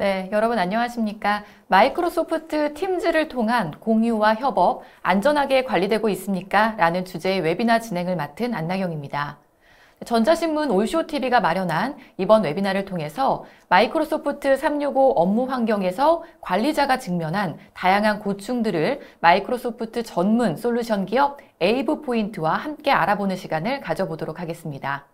네, 여러분 안녕하십니까? 마이크로소프트 팀즈를 통한 공유와 협업, 안전하게 관리되고 있습니까? 라는 주제의 웨비나 진행을 맡은 안나경입니다. 전자신문 올쇼TV가 마련한 이번 웨비나를 통해서 마이크로소프트 365 업무 환경에서 관리자가 직면한 다양한 고충들을 마이크로소프트 전문 솔루션 기업 에이브 포인트와 함께 알아보는 시간을 가져보도록 하겠습니다.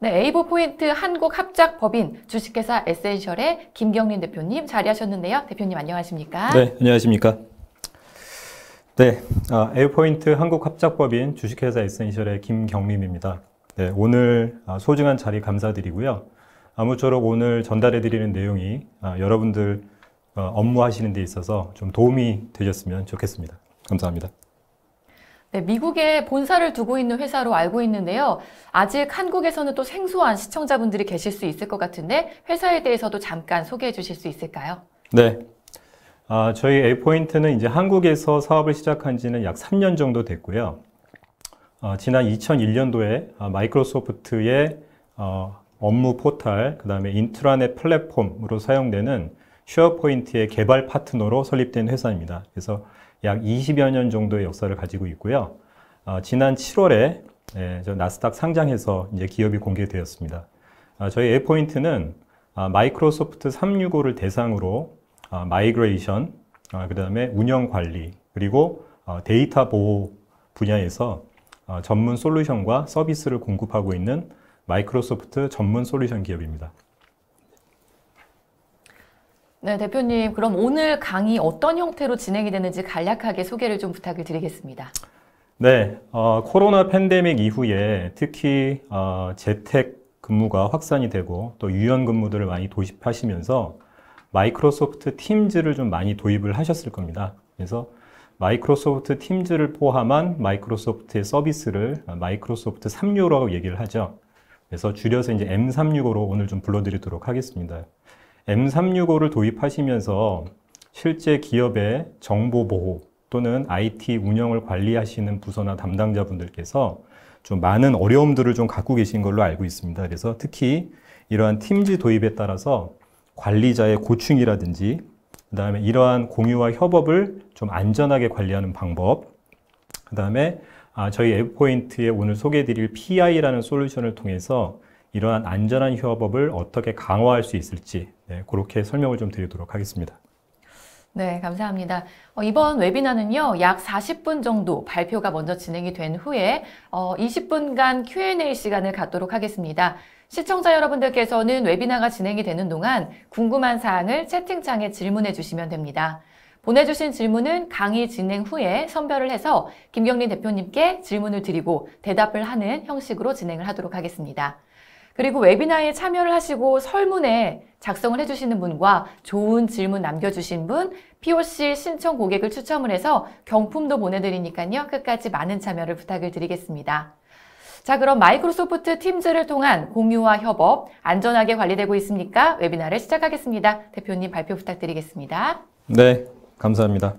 네, 에이브 포인트 한국 합작 법인 주식회사 에센셜의 김경림 대표님 자리하셨는데요. 대표님 안녕하십니까? 네, 안녕하십니까? 네, 아, 에이포인트 한국합작법인 주식회사 에센셜의 김경림입니다. 네, 오늘 아, 소중한 자리 감사드리고요. 아무쪼록 오늘 전달해드리는 내용이 아, 여러분들 어, 업무하시는 데 있어서 좀 도움이 되셨으면 좋겠습니다. 감사합니다. 네, 미국에 본사를 두고 있는 회사로 알고 있는데요. 아직 한국에서는 또 생소한 시청자분들이 계실 수 있을 것 같은데 회사에 대해서도 잠깐 소개해 주실 수 있을까요? 네. 아, 저희 에포인트는 이 이제 한국에서 사업을 시작한 지는 약 3년 정도 됐고요. 어, 지난 2001년도에 아, 마이크로소프트의 어, 업무 포탈, 그 다음에 인트라넷 플랫폼으로 사용되는 슈어포인트의 개발 파트너로 설립된 회사입니다. 그래서 약 20여 년 정도의 역사를 가지고 있고요. 어, 지난 7월에 예, 저 나스닥 상장해서 이제 기업이 공개되었습니다. 아, 저희 에포인트는 아, 마이크로소프트 365를 대상으로 아, 마이그레이션, 아, 그 다음에 운영 관리, 그리고 어, 데이터 보호 분야에서 어, 전문 솔루션과 서비스를 공급하고 있는 마이크로소프트 전문 솔루션 기업입니다. 네, 대표님. 그럼 오늘 강의 어떤 형태로 진행이 되는지 간략하게 소개를 좀 부탁을 드리겠습니다. 네, 어, 코로나 팬데믹 이후에 특히 어, 재택 근무가 확산이 되고 또 유연 근무들을 많이 도입하시면서 마이크로소프트 팀즈를 좀 많이 도입을 하셨을 겁니다. 그래서 마이크로소프트 팀즈를 포함한 마이크로소프트의 서비스를 마이크로소프트 365라고 얘기를 하죠. 그래서 줄여서 이제 M365로 오늘 좀 불러드리도록 하겠습니다. M365를 도입하시면서 실제 기업의 정보 보호 또는 IT 운영을 관리하시는 부서나 담당자분들께서 좀 많은 어려움들을 좀 갖고 계신 걸로 알고 있습니다. 그래서 특히 이러한 팀즈 도입에 따라서 관리자의 고충이라든지 그 다음에 이러한 공유와 협업을 좀 안전하게 관리하는 방법 그 다음에 아, 저희 앱포인트에 오늘 소개해드릴 PI라는 솔루션을 통해서 이러한 안전한 협업을 어떻게 강화할 수 있을지 네, 그렇게 설명을 좀 드리도록 하겠습니다. 네, 감사합니다. 어, 이번 웨비나는요, 약 40분 정도 발표가 먼저 진행이 된 후에 어, 20분간 Q&A 시간을 갖도록 하겠습니다. 시청자 여러분들께서는 웨비나가 진행이 되는 동안 궁금한 사항을 채팅창에 질문해 주시면 됩니다. 보내주신 질문은 강의 진행 후에 선별을 해서 김경린 대표님께 질문을 드리고 대답을 하는 형식으로 진행을 하도록 하겠습니다. 그리고 웨비나에 참여를 하시고 설문에 작성을 해주시는 분과 좋은 질문 남겨주신 분, POC 신청 고객을 추첨을 해서 경품도 보내드리니까요. 끝까지 많은 참여를 부탁을 드리겠습니다. 자, 그럼 마이크로소프트 팀즈를 통한 공유와 협업, 안전하게 관리되고 있습니까? 웨비나를 시작하겠습니다. 대표님 발표 부탁드리겠습니다. 네, 감사합니다.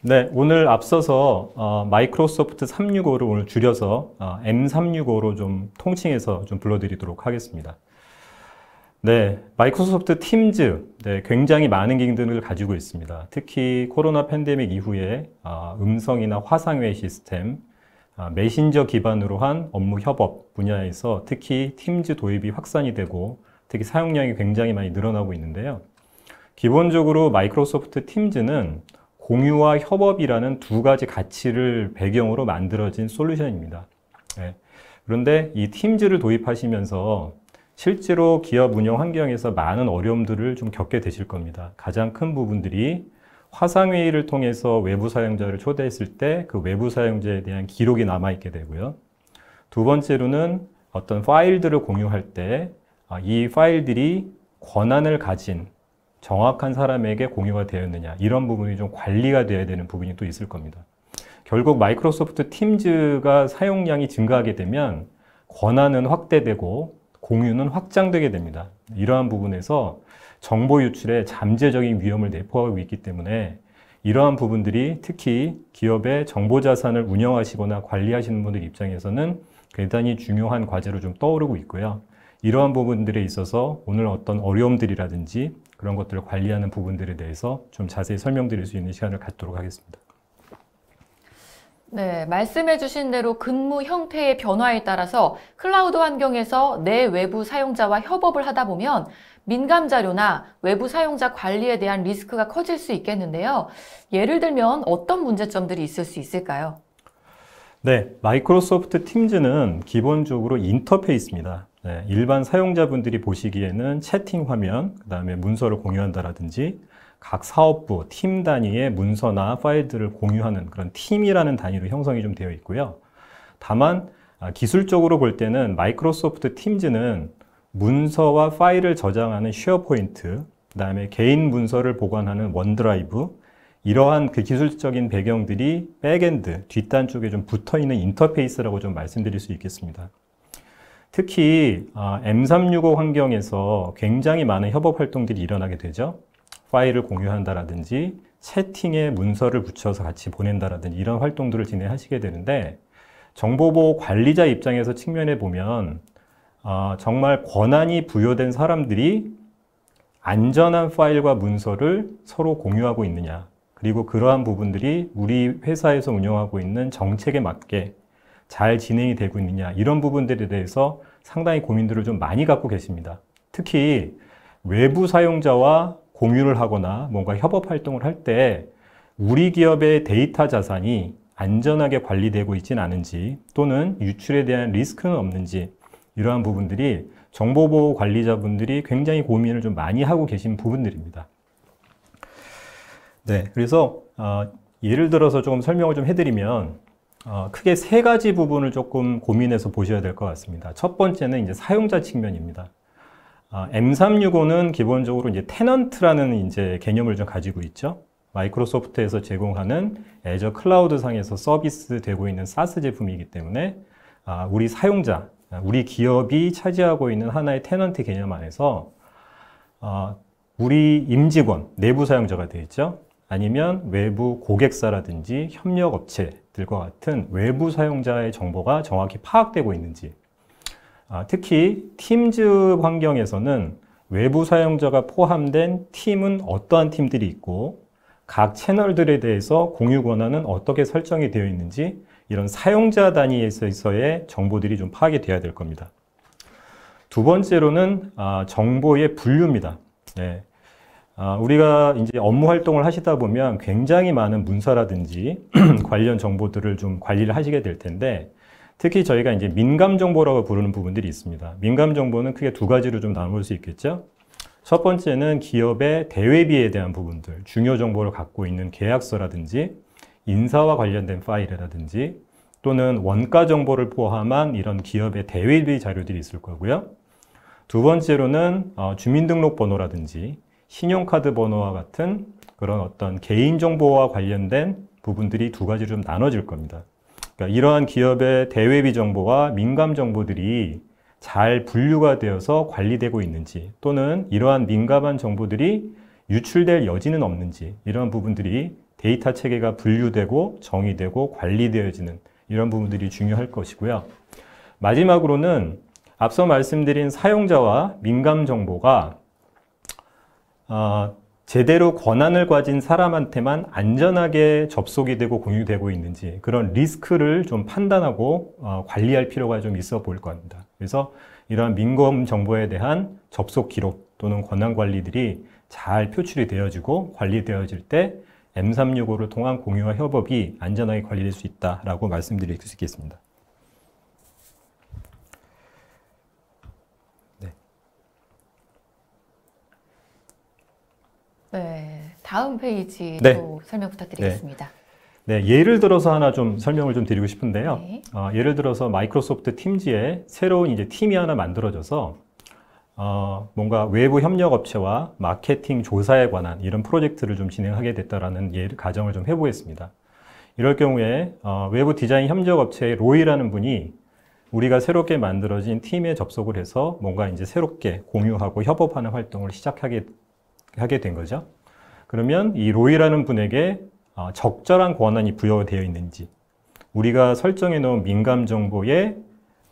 네, 오늘 앞서서 어, 마이크로소프트 365를 오늘 줄여서 어, M365로 좀 통칭해서 좀 불러드리도록 하겠습니다. 네, 마이크로소프트 팀즈, 네, 굉장히 많은 기능들을 가지고 있습니다. 특히 코로나 팬데믹 이후에 어, 음성이나 화상회의 시스템, 어, 메신저 기반으로 한 업무 협업 분야에서 특히 팀즈 도입이 확산이 되고 특히 사용량이 굉장히 많이 늘어나고 있는데요. 기본적으로 마이크로소프트 팀즈는 공유와 협업이라는 두 가지 가치를 배경으로 만들어진 솔루션입니다. 네. 그런데 이 팀즈를 도입하시면서 실제로 기업 운영 환경에서 많은 어려움들을 좀 겪게 되실 겁니다. 가장 큰 부분들이 화상회의를 통해서 외부 사용자를 초대했을 때 그 외부 사용자에 대한 기록이 남아있게 되고요. 두 번째로는 어떤 파일들을 공유할 때이 아, 파일들이 권한을 가진 정확한 사람에게 공유가 되었느냐 이런 부분이 좀 관리가 되어야 되는 부분이 또 있을 겁니다. 결국 마이크로소프트 팀즈가 사용량이 증가하게 되면 권한은 확대되고 공유는 확장되게 됩니다. 이러한 부분에서 정보 유출에 잠재적인 위험을 내포하고 있기 때문에 이러한 부분들이 특히 기업의 정보 자산을 운영하시거나 관리하시는 분들 입장에서는 대단히 중요한 과제로 좀 떠오르고 있고요. 이러한 부분들에 있어서 오늘 어떤 어려움들이라든지 그런 것들을 관리하는 부분들에 대해서 좀 자세히 설명드릴 수 있는 시간을 갖도록 하겠습니다. 네, 말씀해 주신 대로 근무 형태의 변화에 따라서 클라우드 환경에서 내 외부 사용자와 협업을 하다 보면 민감 자료나 외부 사용자 관리에 대한 리스크가 커질 수 있겠는데요. 예를 들면 어떤 문제점들이 있을 수 있을까요? 네, 마이크로소프트 팀즈는 기본적으로 인터페이스입니다. 네, 일반 사용자분들이 보시기에는 채팅 화면, 그 다음에 문서를 공유한다라든지 각 사업부, 팀 단위의 문서나 파일들을 공유하는 그런 팀이라는 단위로 형성이 좀 되어 있고요. 다만 아, 기술적으로 볼 때는 마이크로소프트 팀즈는 문서와 파일을 저장하는 쉐어포인트, 그 다음에 개인 문서를 보관하는 원드라이브, 이러한 그 기술적인 배경들이 백엔드, 뒷단 쪽에 좀 붙어 있는 인터페이스라고 좀 말씀드릴 수 있겠습니다. 특히 아, M365 환경에서 굉장히 많은 협업 활동들이 일어나게 되죠. 파일을 공유한다라든지 채팅에 문서를 붙여서 같이 보낸다라든지 이런 활동들을 진행하시게 되는데 정보보호 관리자 입장에서 측면에 보면 아, 정말 권한이 부여된 사람들이 안전한 파일과 문서를 서로 공유하고 있느냐 그리고 그러한 부분들이 우리 회사에서 운영하고 있는 정책에 맞게 잘 진행이 되고 있느냐 이런 부분들에 대해서 상당히 고민들을 좀 많이 갖고 계십니다. 특히 외부 사용자와 공유를 하거나 뭔가 협업 활동을 할 때 우리 기업의 데이터 자산이 안전하게 관리되고 있지는 않은지 또는 유출에 대한 리스크는 없는지 이러한 부분들이 정보보호 관리자분들이 굉장히 고민을 좀 많이 하고 계신 부분들입니다. 네, 그래서 어, 예를 들어서 조금 설명을 좀 해드리면 어, 크게 세 가지 부분을 조금 고민해서 보셔야 될 것 같습니다. 첫 번째는 이제 사용자 측면입니다. 어, M365는 기본적으로 이제 테넌트라는 이제 개념을 좀 가지고 있죠. 마이크로소프트에서 제공하는 애저 클라우드 상에서 서비스 되고 있는 사스 제품이기 때문에 아, 우리 사용자, 우리 기업이 차지하고 있는 하나의 테넌트 개념 안에서 어, 우리 임직원, 내부 사용자가 되어 있죠. 아니면 외부 고객사라든지 협력업체 들과 같은 외부 사용자의 정보가 정확히 파악되고 있는지 아, 특히 팀즈 환경에서는 외부 사용자가 포함된 팀은 어떠한 팀들이 있고 각 채널들에 대해서 공유 권한은 어떻게 설정이 되어 있는지 이런 사용자 단위에서의 정보들이 좀 파악이 되어야 될 겁니다. 두 번째로는 아, 정보의 분류입니다. 네. 아, 우리가 이제 업무 활동을 하시다 보면 굉장히 많은 문서라든지 관련 정보들을 좀 관리를 하시게 될 텐데 특히 저희가 이제 민감 정보라고 부르는 부분들이 있습니다. 민감 정보는 크게 두 가지로 좀 나눌 수 있겠죠. 첫 번째는 기업의 대외비에 대한 부분들, 중요 정보를 갖고 있는 계약서라든지 인사와 관련된 파일이라든지 또는 원가 정보를 포함한 이런 기업의 대외비 자료들이 있을 거고요. 두 번째로는 어, 주민등록번호라든지 신용카드 번호와 같은 그런 어떤 개인정보와 관련된 부분들이 두 가지로 좀 나눠질 겁니다. 그러니까 이러한 기업의 대외비 정보와 민감 정보들이 잘 분류가 되어서 관리되고 있는지 또는 이러한 민감한 정보들이 유출될 여지는 없는지 이런 부분들이 데이터 체계가 분류되고 정의되고 관리되어지는 이런 부분들이 중요할 것이고요. 마지막으로는 앞서 말씀드린 사용자와 민감 정보가 어, 제대로 권한을 가진 사람한테만 안전하게 접속이 되고 공유되고 있는지 그런 리스크를 좀 판단하고 어, 관리할 필요가 좀 있어 보일 겁니다. 그래서 이러한 민검 정보에 대한 접속 기록 또는 권한 관리들이 잘 표출이 되어지고 관리되어질 때 M365를 통한 공유와 협업이 안전하게 관리될 수 있다라고 말씀드릴 수 있겠습니다. 네, 다음 페이지 네. 설명 부탁드리겠습니다. 네. 네, 예를 들어서 하나 좀 설명을 좀 드리고 싶은데요. 네. 어, 예를 들어서 마이크로소프트 팀즈에 새로운 이제 팀이 하나 만들어져서 어, 뭔가 외부 협력 업체와 마케팅 조사에 관한 이런 프로젝트를 좀 진행하게 됐다라는 예를 가정을 좀 해보겠습니다. 이럴 경우에 어, 외부 디자인 협력 업체의 로이라는 분이 우리가 새롭게 만들어진 팀에 접속을 해서 뭔가 이제 새롭게 공유하고 협업하는 활동을 시작하게 하게 된 거죠. 그러면 이 로이라는 분에게 어, 적절한 권한이 부여되어 있는지 우리가 설정해 놓은 민감 정보에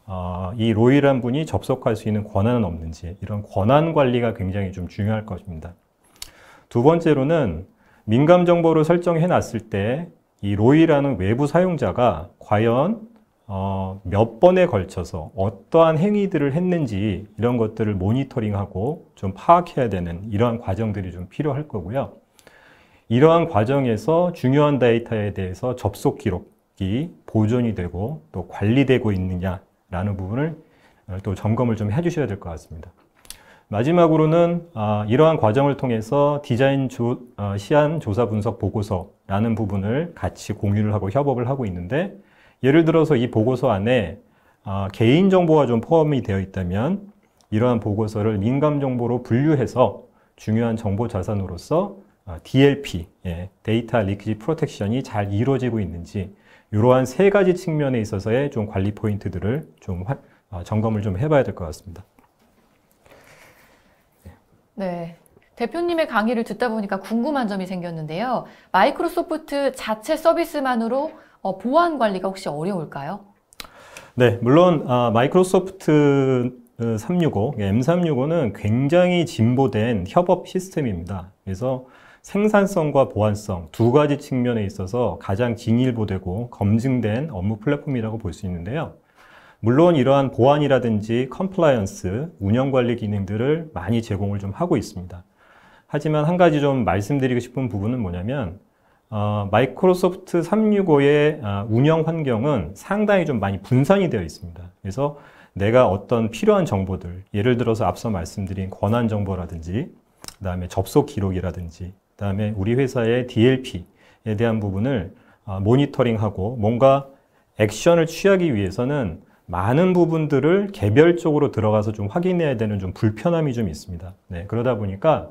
어, 이로이라는 분이 접속할 수 있는 권한은 없는지 이런 권한 관리가 굉장히 좀 중요할 것입니다. 두 번째로는 민감 정보를 설정해 놨을 때 이 로이라는 외부 사용자가 과연 어, 몇 번에 걸쳐서 어떠한 행위들을 했는지 이런 것들을 모니터링하고 좀 파악해야 되는 이러한 과정들이 좀 필요할 거고요. 이러한 과정에서 중요한 데이터에 대해서 접속 기록이 보존이 되고 또 관리되고 있느냐라는 부분을 또 점검을 좀 해주셔야 될 것 같습니다. 마지막으로는 아, 이러한 과정을 통해서 디자인 조, 어, 시안 조사 분석 보고서라는 부분을 같이 공유를 하고 협업을 하고 있는데 예를 들어서 이 보고서 안에 어, 아, 개인정보가 좀 포함이 되어 있다면 이러한 보고서를 민감정보로 분류해서 중요한 정보자산으로서 아, DLP, 예, 데이터 리키지 프로텍션이 잘 이루어지고 있는지 이러한 세 가지 측면에 있어서의 좀 관리 포인트들을 좀 화, 어, 점검을 좀 해봐야 될 것 같습니다. 네. 대표님의 강의를 듣다 보니까 궁금한 점이 생겼는데요. 마이크로소프트 자체 서비스만으로 어, 보안 관리가 혹시 어려울까요? 네, 물론 아, 마이크로소프트 365, 어, M365는 예, 굉장히 진보된 협업 시스템입니다. 그래서 생산성과 보안성 두 가지 측면에 있어서 가장 진일보되고 검증된 업무 플랫폼이라고 볼 수 있는데요. 물론 이러한 보안이라든지 컴플라이언스, 운영관리 기능들을 많이 제공을 좀 하고 있습니다. 하지만 한 가지 좀 말씀드리고 싶은 부분은 뭐냐면 어, 마이크로소프트 365의 어, 운영 환경은 상당히 좀 많이 분산이 되어 있습니다. 그래서 내가 어떤 필요한 정보들, 예를 들어서 앞서 말씀드린 권한 정보라든지, 그 다음에 접속 기록이라든지, 그 다음에 우리 회사의 DLP에 대한 부분을 어, 모니터링하고 뭔가 액션을 취하기 위해서는 많은 부분들을 개별적으로 들어가서 좀 확인해야 되는 좀 불편함이 좀 있습니다. 네, 그러다 보니까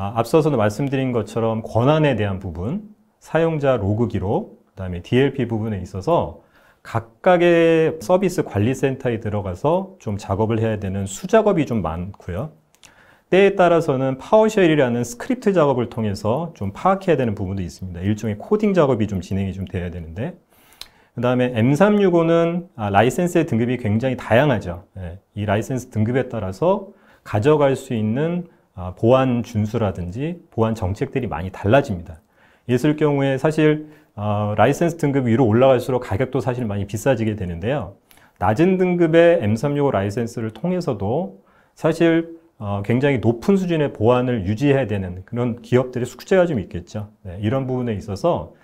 아, 앞서서 말씀드린 것처럼 권한에 대한 부분, 사용자 로그 기록, 그 다음에 DLP 부분에 있어서 각각의 서비스 관리센터에 들어가서 좀 작업을 해야 되는 수작업이 좀 많고요. 때에 따라서는 파워쉘이라는 스크립트 작업을 통해서 좀 파악해야 되는 부분도 있습니다. 일종의 코딩 작업이 좀 진행이 좀 돼야 되는데 그 다음에 M365는 아, 라이센스의 등급이 굉장히 다양하죠. 예, 이 라이센스 등급에 따라서 가져갈 수 있는 아, 보안 준수라든지 보안 정책들이 많이 달라집니다. 있을 경우에 사실 어, 라이센스 등급 위로 올라갈수록 가격도 사실 많이 비싸지게 되는데요. 낮은 등급의 M365 라이센스를 통해서도 사실 어, 굉장히 높은 수준의 보안을 유지해야 되는 그런 기업들의 숙제가 좀 있겠죠. 네, 이런 부분에 있어서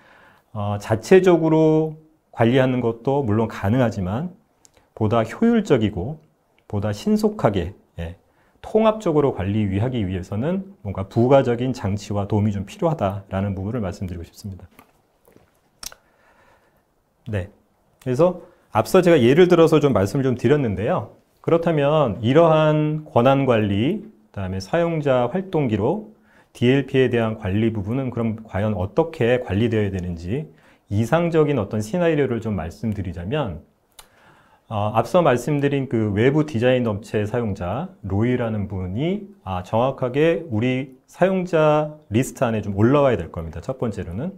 어, 자체적으로 관리하는 것도 물론 가능하지만 보다 효율적이고 보다 신속하게 통합적으로 관리하기 위해서는 뭔가 부가적인 장치와 도움이 좀 필요하다라는 부분을 말씀드리고 싶습니다. 네. 그래서 앞서 제가 예를 들어서 좀 말씀을 좀 드렸는데요. 그렇다면 이러한 권한 관리, 그다음에 사용자 활동 기록, DLP에 대한 관리 부분은 그럼 과연 어떻게 관리되어야 되는지 이상적인 어떤 시나리오를 좀 말씀드리자면 어, 앞서 말씀드린 그 외부 디자인 업체 사용자 로이라는 분이 아, 정확하게 우리 사용자 리스트 안에 좀 올라와야 될 겁니다. 첫 번째로는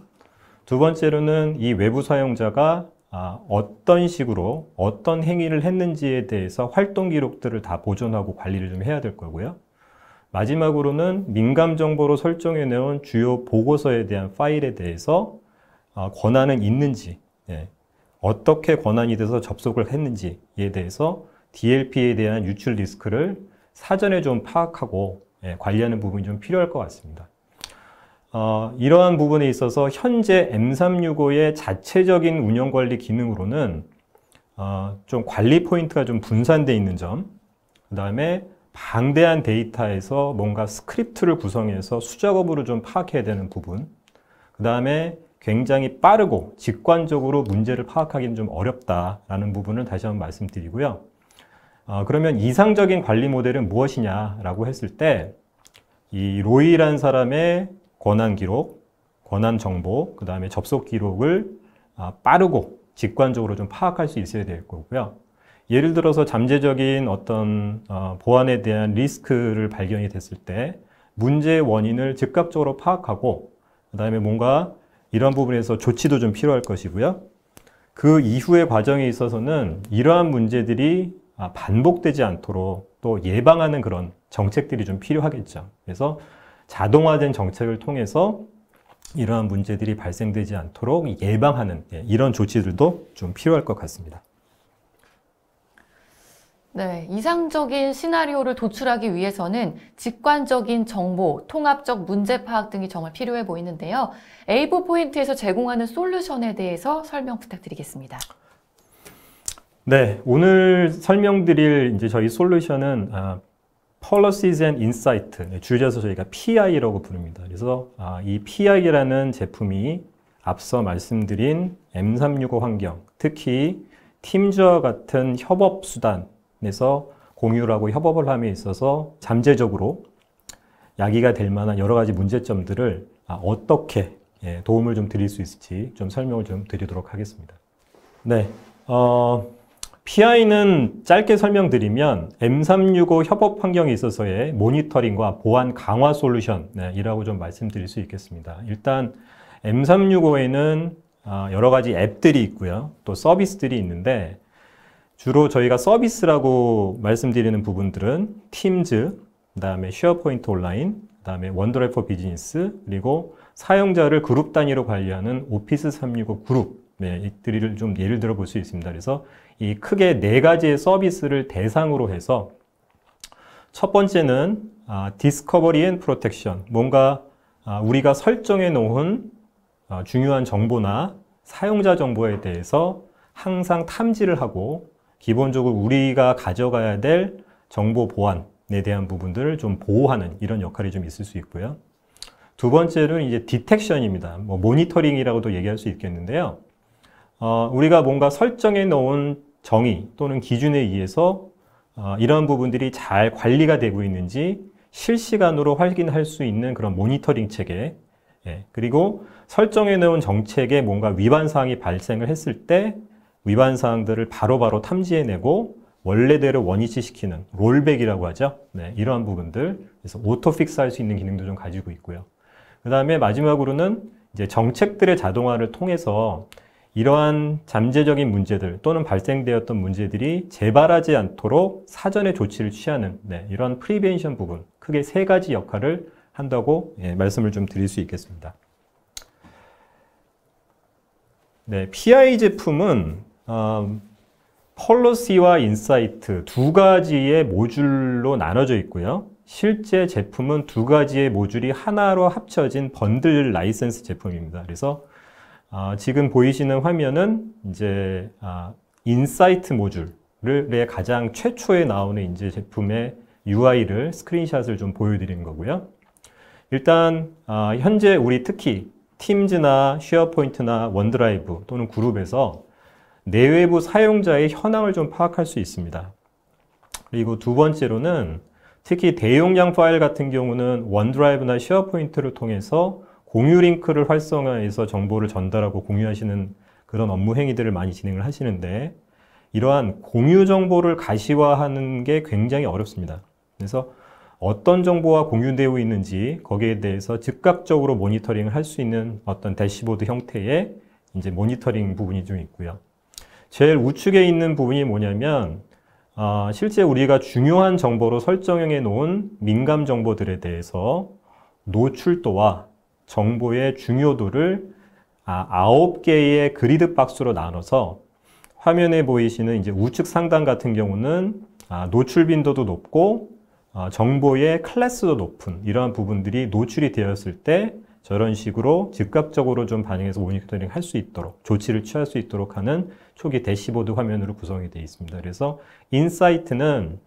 두 번째로는 이 외부 사용자가 아, 어떤 식으로 어떤 행위를 했는지에 대해서 활동 기록들을 다 보존하고 관리를 좀 해야 될 거고요. 마지막으로는 민감 정보로 설정해 놓은 주요 보고서에 대한 파일에 대해서 아, 권한은 있는지 예, 어떻게 권한이 돼서 접속을 했는지에 대해서 DLP에 대한 유출 리스크를 사전에 좀 파악하고 예, 관리하는 부분이 좀 필요할 것 같습니다. 어, 이러한 부분에 있어서 현재 M365의 자체적인 운영관리 기능으로는 어, 좀 관리 포인트가 좀 분산되어 있는 점, 그 다음에 방대한 데이터에서 뭔가 스크립트를 구성해서 수작업으로 좀 파악해야 되는 부분, 그 다음에 굉장히 빠르고 직관적으로 문제를 파악하기는 좀 어렵다라는 부분을 다시 한번 말씀드리고요. 어, 그러면 이상적인 관리 모델은 무엇이냐라고 했을 때 이 로이란 사람의 권한 기록, 권한 정보, 그 다음에 접속 기록을 아, 빠르고 직관적으로 좀 파악할 수 있어야 될 거고요. 예를 들어서 잠재적인 어떤 어, 보안에 대한 리스크를 발견이 됐을 때 문제의 원인을 즉각적으로 파악하고 그 다음에 뭔가 이런 부분에서 조치도 좀 필요할 것이고요. 그 이후의 과정에 있어서는 이러한 문제들이 아, 반복되지 않도록 또 예방하는 그런 정책들이 좀 필요하겠죠. 그래서 자동화된 정책을 통해서 이러한 문제들이 발생되지 않도록 예방하는 예, 이런 조치들도 좀 필요할 것 같습니다. 네, 이상적인 시나리오를 도출하기 위해서는 직관적인 정보, 통합적 문제 파악 등이 정말 필요해 보이는데요. 에이 포인트에서 제공하는 솔루션에 대해서 설명 부탁드리겠습니다. 네, 오늘 설명드릴 이제 저희 솔루션은 아, Policies and Insight, 네, 줄여서 저희가 PI라고 부릅니다. 그래서 아, 이 PI라는 제품이 앞서 말씀드린 M365 환경, 특히 팀즈와 같은 협업 수단, 해서 공유라고 협업을 함에 있어서 잠재적으로 야기가 될 만한 여러 가지 문제점들을 아, 어떻게 예, 도움을 좀 드릴 수 있을지 좀 설명을 좀 드리도록 하겠습니다. 네. 어, PI는 짧게 설명드리면 M365 협업 환경에 있어서의 모니터링과 보안 강화 솔루션이라고 네, 좀 말씀드릴 수 있겠습니다. 일단 M365에는 아, 여러 가지 앱들이 있고요. 또 서비스들이 있는데 주로 저희가 서비스라고 말씀드리는 부분들은 팀즈, 그 다음에 쉐어포인트 온라인, 그 다음에 원더랩 포 비즈니스, 그리고 사용자를 그룹 단위로 관리하는 오피스 365 그룹 네, 이들을 좀 예를 들어 볼 수 있습니다. 그래서 이 크게 네 가지의 서비스를 대상으로 해서 첫 번째는 아, 디스커버리 앤 프로텍션 뭔가 아, 우리가 설정해 놓은 아, 중요한 정보나 사용자 정보에 대해서 항상 탐지를 하고 기본적으로 우리가 가져가야 될 정보 보안에 대한 부분들을 좀 보호하는 이런 역할이 좀 있을 수 있고요. 두번째는 이제 디텍션입니다. 뭐 모니터링이라고도 얘기할 수 있겠는데요. 어, 우리가 뭔가 설정해 놓은 정의 또는 기준에 의해서 어, 이런 부분들이 잘 관리가 되고 있는지 실시간으로 확인할 수 있는 그런 모니터링 체계 예, 그리고 설정해 놓은 정책에 뭔가 위반 사항이 발생을 했을 때 위반 사항들을 바로바로 탐지해내고 원래대로 원위치시키는 롤백이라고 하죠. 네, 이러한 부분들 그래서 오토 픽스할 수 있는 기능도 좀 가지고 있고요. 그 다음에 마지막으로는 이제 정책들의 자동화를 통해서 이러한 잠재적인 문제들 또는 발생되었던 문제들이 재발하지 않도록 사전에 조치를 취하는 네, 이러한 프리벤션 부분 크게 세 가지 역할을 한다고 예, 말씀을 좀 드릴 수 있겠습니다. 네, PI 제품은 어, 음, 펄러시와 인사이트 두 가지의 모듈로 나눠져 있고요. 실제 제품은 두 가지의 모듈이 하나로 합쳐진 번들 라이센스 제품입니다. 그래서 어, 지금 보이시는 화면은 이제 아, 인사이트 모듈의 가장 최초에 나오는 이제 제품의 UI를 스크린샷을 좀 보여드리는 거고요. 일단 어, 현재 우리 특히 팀즈나 쉐어포인트나 원드라이브 또는 그룹에서 내외부 사용자의 현황을 좀 파악할 수 있습니다. 그리고 두 번째로는 특히 대용량 파일 같은 경우는 원드라이브나 쉐어포인트를 통해서 공유 링크를 활성화해서 정보를 전달하고 공유하시는 그런 업무 행위들을 많이 진행을 하시는데 이러한 공유 정보를 가시화하는 게 굉장히 어렵습니다. 그래서 어떤 정보와 공유되고 있는지 거기에 대해서 즉각적으로 모니터링을 할 수 있는 어떤 대시보드 형태의 이제 모니터링 부분이 좀 있고요. 제일 우측에 있는 부분이 뭐냐면 아, 실제 우리가 중요한 정보로 설정해 놓은 민감 정보들에 대해서 노출도와 정보의 중요도를 아, 9개의 그리드 박스로 나눠서 화면에 보이시는 이제 우측 상단 같은 경우는 아, 노출 빈도도 높고 아, 정보의 클래스도 높은 이러한 부분들이 노출이 되었을 때 저런 식으로 즉각적으로 좀 반영해서 모니터링 할 수 있도록 조치를 취할 수 있도록 하는 초기 대시보드 화면으로 구성이 되어 있습니다. 그래서 인사이트는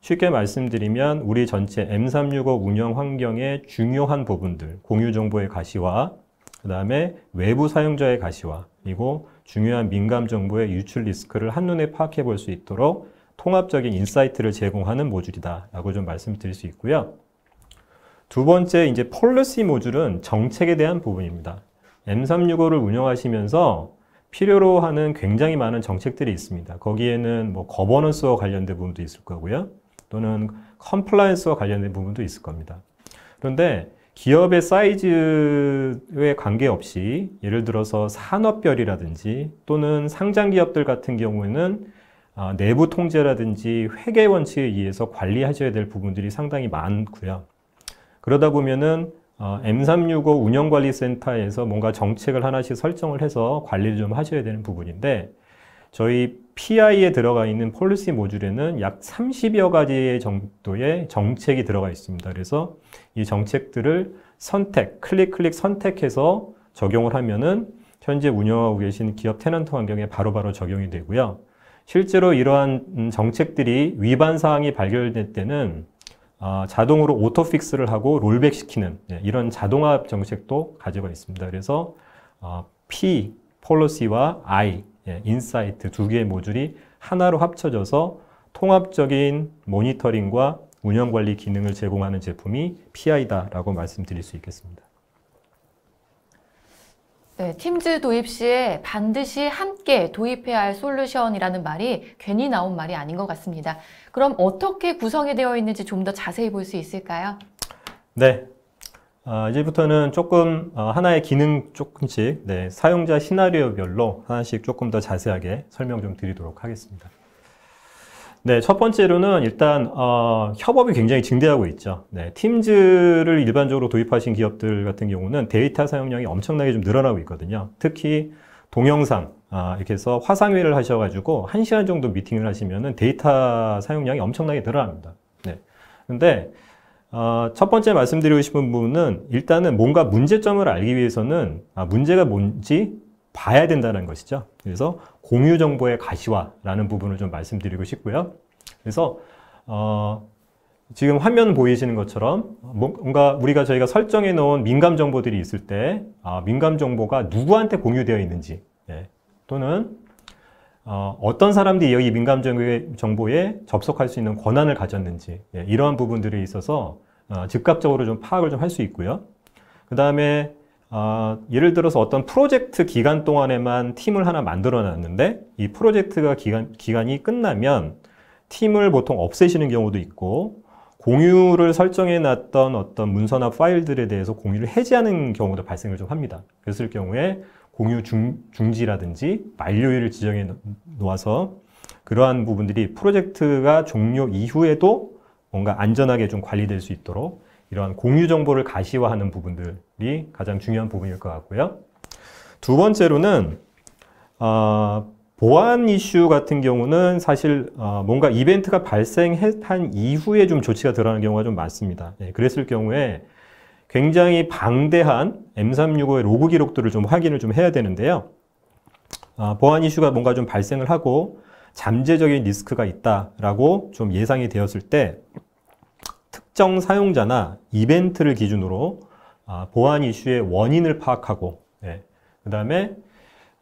쉽게 말씀드리면 우리 전체 M365 운영 환경의 중요한 부분들, 공유 정보의 가시화, 그 다음에 외부 사용자의 가시화, 그리고 중요한 민감 정보의 유출 리스크를 한눈에 파악해 볼 수 있도록 통합적인 인사이트를 제공하는 모듈이다라고 좀 말씀드릴 수 있고요. 두 번째 이제 폴리시 모듈은 정책에 대한 부분입니다. M365를 운영하시면서 필요로 하는 굉장히 많은 정책들이 있습니다. 거기에는 뭐 거버넌스와 관련된 부분도 있을 거고요. 또는 컴플라이언스와 관련된 부분도 있을 겁니다. 그런데 기업의 사이즈에 관계없이 예를 들어서 산업별이라든지 또는 상장 기업들 같은 경우에는 아, 내부 통제라든지 회계 원칙에 의해서 관리하셔야 될 부분들이 상당히 많고요. 그러다 보면은 어, M365 운영관리센터에서 뭔가 정책을 하나씩 설정을 해서 관리를 좀 하셔야 되는 부분인데 저희 PI에 들어가 있는 폴리시 모듈에는 약 30여 가지 정도의 정책이 들어가 있습니다. 그래서 이 정책들을 선택, 클릭, 클릭 선택해서 적용을 하면은 현재 운영하고 계신 기업 테넌트 환경에 바로바로 바로 적용이 되고요. 실제로 이러한 음, 정책들이 위반 사항이 발견될 때는 어, 자동으로 오토픽스를 하고 롤백 시키는 예, 이런 자동화 정책도 가지고 있습니다. 그래서 어, P, p o l 와 I, 예, i n s 두 개의 모듈이 하나로 합쳐져서 통합적인 모니터링과 운영관리 기능을 제공하는 제품이 PI다라고 말씀드릴 수 있겠습니다. 네, 팀즈 도입 시에 반드시 함께 도입해야 할 솔루션이라는 말이 괜히 나온 말이 아닌 것 같습니다. 그럼 어떻게 구성이 되어 있는지 좀 더 자세히 볼 수 있을까요? 네. 어, 이제부터는 조금 어, 하나의 기능 조금씩 네, 사용자 시나리오별로 하나씩 조금 더 자세하게 설명 좀 드리도록 하겠습니다. 네, 첫 번째로는 일단 어, 협업이 굉장히 증대하고 있죠. 네, 팀즈를 일반적으로 도입하신 기업들 같은 경우는 데이터 사용량이 엄청나게 좀 늘어나고 있거든요. 특히 동영상 아, 이렇게 해서 화상회의를 하셔가지고 1시간 정도 미팅을 하시면은 데이터 사용량이 엄청나게 늘어납니다. 네. 근데 어, 첫 번째 말씀드리고 싶은 부분은 일단은 뭔가 문제점을 알기 위해서는 아, 문제가 뭔지 봐야 된다는 것이죠. 그래서 공유 정보의 가시화라는 부분을 좀 말씀드리고 싶고요. 그래서 어, 지금 화면 보이시는 것처럼 뭔가 우리가 저희가 설정해 놓은 민감 정보들이 있을 때 아, 민감 정보가 누구한테 공유되어 있는지 예, 또는 어, 어떤 사람들이 여기 민감 정보에 접속할 수 있는 권한을 가졌는지 예, 이러한 부분들에 있어서 어, 즉각적으로 좀 파악을 좀 할 수 있고요. 그 다음에 아, 예를 들어서 어떤 프로젝트 기간 동안에만 팀을 하나 만들어 놨는데 이 프로젝트가 기간, 기간이 끝나면 팀을 보통 없애시는 경우도 있고 공유를 설정해 놨던 어떤 문서나 파일들에 대해서 공유를 해지하는 경우도 발생을 좀 합니다. 그랬을 경우에 공유 중, 중지라든지 만료일을 지정해 놓아서 그러한 부분들이 프로젝트가 종료 이후에도 뭔가 안전하게 좀 관리될 수 있도록 이러한 공유 정보를 가시화하는 부분들이 가장 중요한 부분일 것 같고요. 두 번째로는 어, 보안 이슈 같은 경우는 사실 어, 뭔가 이벤트가 발생한 이후에 좀 조치가 들어가는 경우가 좀 많습니다. 예, 그랬을 경우에 굉장히 방대한 M365의 로그 기록들을 좀 확인을 좀 해야 되는데요. 아, 보안 이슈가 뭔가 좀 발생을 하고 잠재적인 리스크가 있다라고 좀 예상이 되었을 때 특정 사용자나 이벤트를 기준으로 아, 보안 이슈의 원인을 파악하고 네. 예, 그 다음에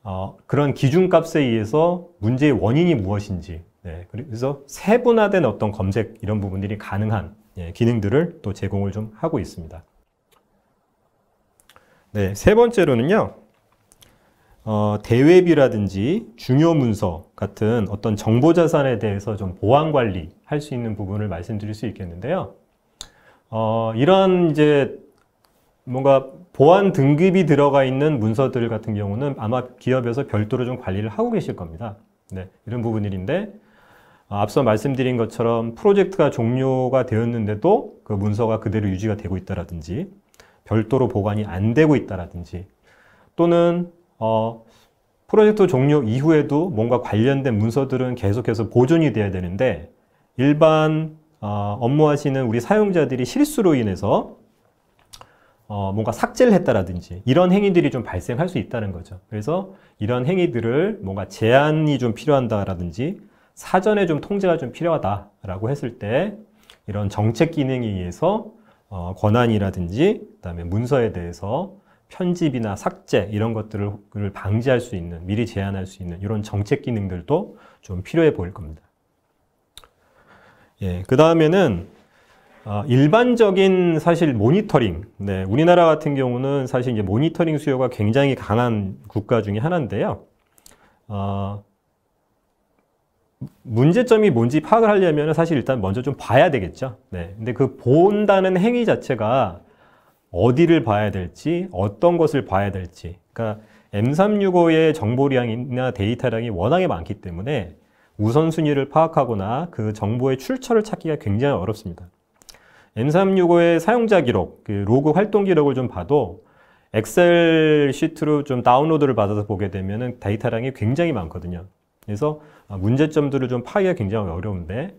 어, 그런 기준값에 의해서 문제의 원인이 무엇인지 네. 그래서 세분화된 어떤 검색 이런 부분들이 가능한 예, 기능들을 또 제공을 좀 하고 있습니다. 네, 세 번째로는요. 어, 대외비라든지 중요 문서 같은 어떤 정보 자산에 대해서 좀 보안 관리할 수 있는 부분을 말씀드릴 수 있겠는데요. 어, 이런 이제 뭔가 보안 등급이 들어가 있는 문서들 같은 경우는 아마 기업에서 별도로 좀 관리를 하고 계실 겁니다. 네, 이런 부분들인데 어, 앞서 말씀드린 것처럼 프로젝트가 종료가 되었는데도 그 문서가 그대로 유지가 되고 있다라든지 별도로 보관이 안 되고 있다라든지 또는 어, 프로젝트 종료 이후에도 뭔가 관련된 문서들은 계속해서 보존이 돼야 되는데 일반 어, 업무하시는 우리 사용자들이 실수로 인해서 어, 뭔가 삭제를 했다라든지 이런 행위들이 좀 발생할 수 있다는 거죠. 그래서 이런 행위들을 뭔가 제한이 좀 필요한다라든지 사전에 좀 통제가 좀 필요하다라고 했을 때 이런 정책 기능에 의해서 어, 권한이라든지 그다음에 문서에 대해서 편집이나 삭제 이런 것들을 방지할 수 있는 미리 제한할 수 있는 이런 정책 기능들도 좀 필요해 보일 겁니다. 예, 그 다음에는 아, 일반적인 사실 모니터링. 네, 우리나라 같은 경우는 사실 이제 모니터링 수요가 굉장히 강한 국가 중의 하나인데요. 어, 문제점이 뭔지 파악을 하려면 사실 일단 먼저 좀 봐야 되겠죠. 네, 근데 그 본다는 행위 자체가 어디를 봐야 될지, 어떤 것을 봐야 될지. 그러니까 M365의 정보량이나 데이터량이 워낙에 많기 때문에 우선순위를 파악하거나 그 정보의 출처를 찾기가 굉장히 어렵습니다. M365의 사용자 기록, 그 로그 활동 기록을 좀 봐도 엑셀 시트로 좀 다운로드를 받아서 보게 되면 데이터량이 굉장히 많거든요. 그래서 아, 문제점들을 좀 파기가 굉장히 어려운데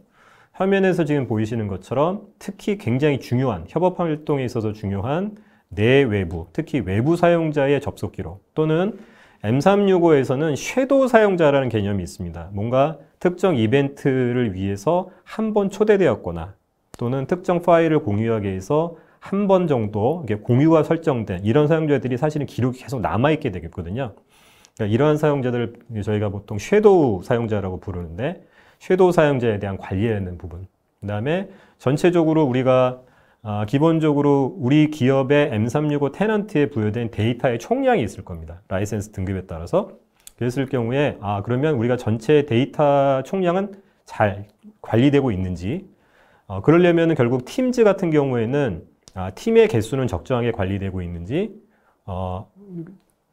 화면에서 지금 보이시는 것처럼 특히 굉장히 중요한 협업 활동에 있어서 중요한 내외부, 특히 외부 사용자의 접속 기록 또는 M365에서는 섀도우 사용자라는 개념이 있습니다. 뭔가 특정 이벤트를 위해서 한 번 초대되었거나 또는 특정 파일을 공유하기 해서한 번 정도 공유가 설정된 이런 사용자들이 사실은 기록이 계속 남아있게 되겠거든요. 그러니까 이러한 사용자들을 저희가 보통 섀도우 사용자라고 부르는데 섀도우 사용자에 대한 관리하는 부분 그 다음에 전체적으로 우리가 아, 기본적으로 우리 기업의 M365 테넌트에 부여된 데이터의 총량이 있을 겁니다. 라이센스 등급에 따라서. 그랬을 경우에 아 그러면 우리가 전체 데이터 총량은 잘 관리되고 있는지 어, 그러려면 결국 팀즈 같은 경우에는 아, 팀의 개수는 적정하게 관리되고 있는지 어,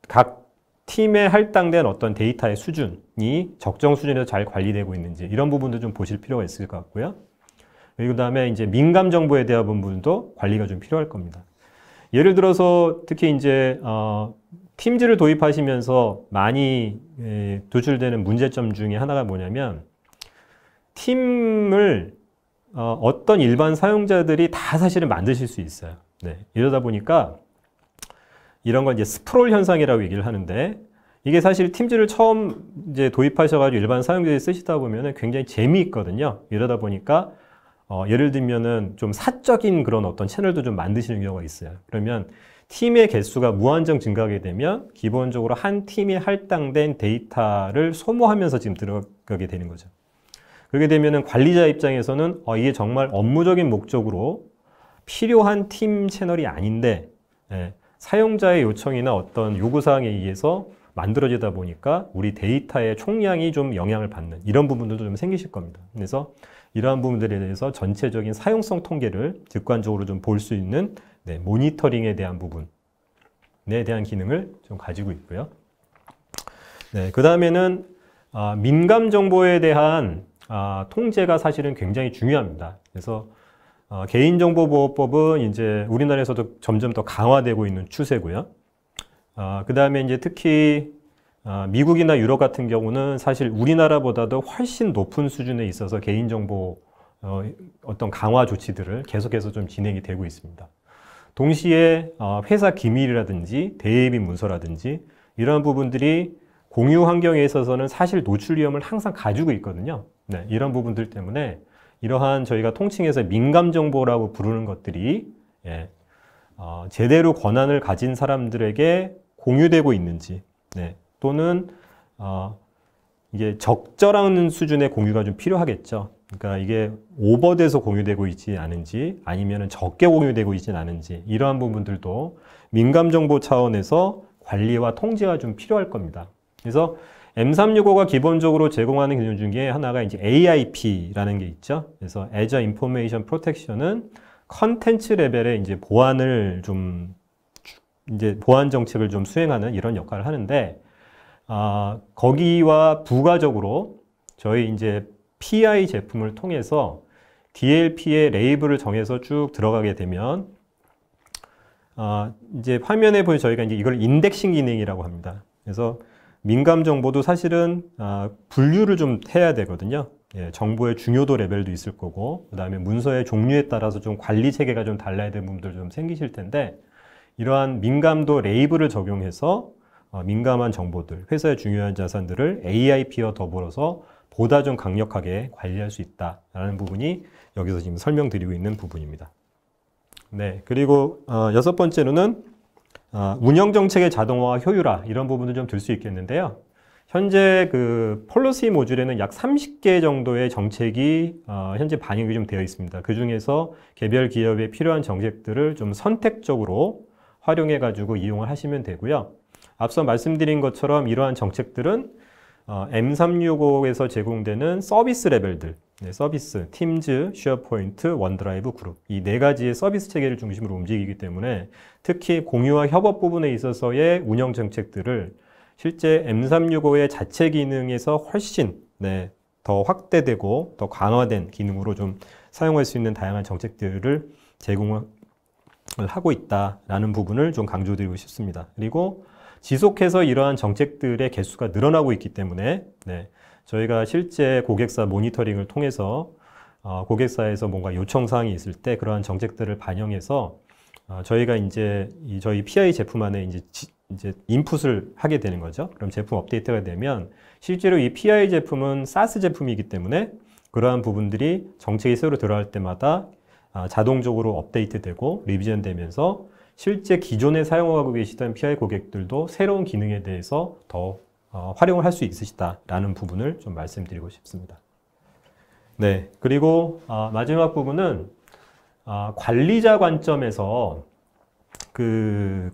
각 팀에 할당된 어떤 데이터의 수준이 적정 수준에서 잘 관리되고 있는지 이런 부분도 좀 보실 필요가 있을 것 같고요. 그리고 다음에 이제 민감 정보에 대한 부분도 관리가 좀 필요할 겁니다. 예를 들어서 특히 이제 어, 팀즈를 도입하시면서 많이 에, 예, 도출되는 문제점 중에 하나가 뭐냐면 팀을 어, 어떤 일반 사용자들이 다 사실은 만드실 수 있어요. 네. 이러다 보니까 이런 걸 이제 스프롤 현상이라고 얘기를 하는데 이게 사실 팀즈를 처음 이제 도입하셔가지고 일반 사용자들이 쓰시다 보면 굉장히 재미있거든요. 이러다 보니까 어, 예를 들면은 좀 사적인 그런 어떤 채널도 좀 만드시는 경우가 있어요. 그러면 팀의 개수가 무한정 증가하게 되면 기본적으로 한 팀이 할당된 데이터를 소모하면서 지금 들어가게 되는 거죠. 그렇게 되면은 관리자 입장에서는 어, 이게 정말 업무적인 목적으로 필요한 팀 채널이 아닌데 예, 사용자의 요청이나 어떤 요구사항에 의해서 만들어지다 보니까 우리 데이터의 총량이 좀 영향을 받는 이런 부분들도 좀 생기실 겁니다. 그래서 이러한 부분들에 대해서 전체적인 사용성 통계를 직관적으로 좀 볼 수 있는 네, 모니터링에 대한 부분에 대한 기능을 좀 가지고 있고요. 네, 그 다음에는 아, 민감 정보에 대한 아, 통제가 사실은 굉장히 중요합니다. 그래서 어, 개인정보보호법은 이제 우리나라에서도 점점 더 강화되고 있는 추세고요. 어, 아, 그 다음에 이제 특히 아, 미국이나 유럽 같은 경우는 사실 우리나라보다도 훨씬 높은 수준에 있어서 개인정보 어, 어떤 강화 조치들을 계속해서 좀 진행이 되고 있습니다. 동시에 어, 회사 기밀이라든지 대입비 문서라든지 이러한 부분들이 공유 환경에 있어서는 사실 노출 위험을 항상 가지고 있거든요. 네, 이런 부분들 때문에 이러한 저희가 통칭해서 민감 정보라고 부르는 것들이 예, 어, 제대로 권한을 가진 사람들에게 공유되고 있는지 네, 또는 어, 이게 적절한 수준의 공유가 좀 필요하겠죠. 그러니까 이게 오버돼서 공유되고 있지 않은지 아니면 적게 공유되고 있지 않은지 이러한 부분들도 민감정보 차원에서 관리와 통제가 좀 필요할 겁니다. 그래서 M365가 기본적으로 제공하는 기준 중에 하나가 이제 AIP라는 게 있죠. 그래서 Azure Information Protection은 컨텐츠 레벨의 이제 보안을 좀 이제 보안 정책을 좀 수행하는 이런 역할을 하는데 아, 거기와 부가적으로 저희 이제 PI 제품을 통해서 DLP의 레이블을 정해서 쭉 들어가게 되면 아, 이제 화면에 보여 저희가 이제 이걸 인덱싱 기능이라고 합니다. 그래서 민감 정보도 사실은 아, 분류를 좀 해야 되거든요. 예, 정보의 중요도 레벨도 있을 거고 그 다음에 문서의 종류에 따라서 좀 관리 체계가 좀 달라야 될 부분들 좀 생기실 텐데 이러한 민감도 레이블을 적용해서 어, 민감한 정보들, 회사의 중요한 자산들을 AIP와 더불어서 보다 좀 강력하게 관리할 수 있다라는 부분이 여기서 지금 설명드리고 있는 부분입니다. 네, 그리고 어, 여섯 번째로는 어, 운영 정책의 자동화와 효율화 이런 부분도 좀 들 수 있겠는데요. 현재 그 폴리시 모듈에는 약 30개 정도의 정책이 현재 반영이 좀 되어 있습니다. 그 중에서 개별 기업에 필요한 정책들을 좀 선택적으로 활용해 가지고 이용을 하시면 되고요. 앞서 말씀드린 것처럼 이러한 정책들은 어, M365에서 제공되는 서비스 레벨들, 네, 서비스, 팀즈, 쉐어포인트, 원드라이브 그룹 이 네 가지의 서비스 체계를 중심으로 움직이기 때문에 특히 공유와 협업 부분에 있어서의 운영 정책들을 실제 M365의 자체 기능에서 훨씬 네, 더 확대되고 더 강화된 기능으로 좀 사용할 수 있는 다양한 정책들을 제공을 하고 있다라는 부분을 좀 강조드리고 싶습니다. 그리고 지속해서 이러한 정책들의 개수가 늘어나고 있기 때문에 네, 저희가 실제 고객사 모니터링을 통해서 어, 고객사에서 뭔가 요청 사항이 있을 때 그러한 정책들을 반영해서 어, 저희가 이제 이 저희 PI 제품 안에 이제 지, 이제 인풋을 하게 되는 거죠. 그럼 제품 업데이트가 되면 실제로 이 PI 제품은 SaaS 제품이기 때문에 그러한 부분들이 정책이 새로 들어갈 때마다 아, 자동적으로 업데이트되고 리비전 되면서 실제 기존에 사용하고 계시던 PI 고객들도 새로운 기능에 대해서 더 어, 활용을 할 수 있으시다라는 부분을 좀 말씀드리고 싶습니다. 네, 그리고 어, 마지막 부분은 어, 관리자 관점에서 그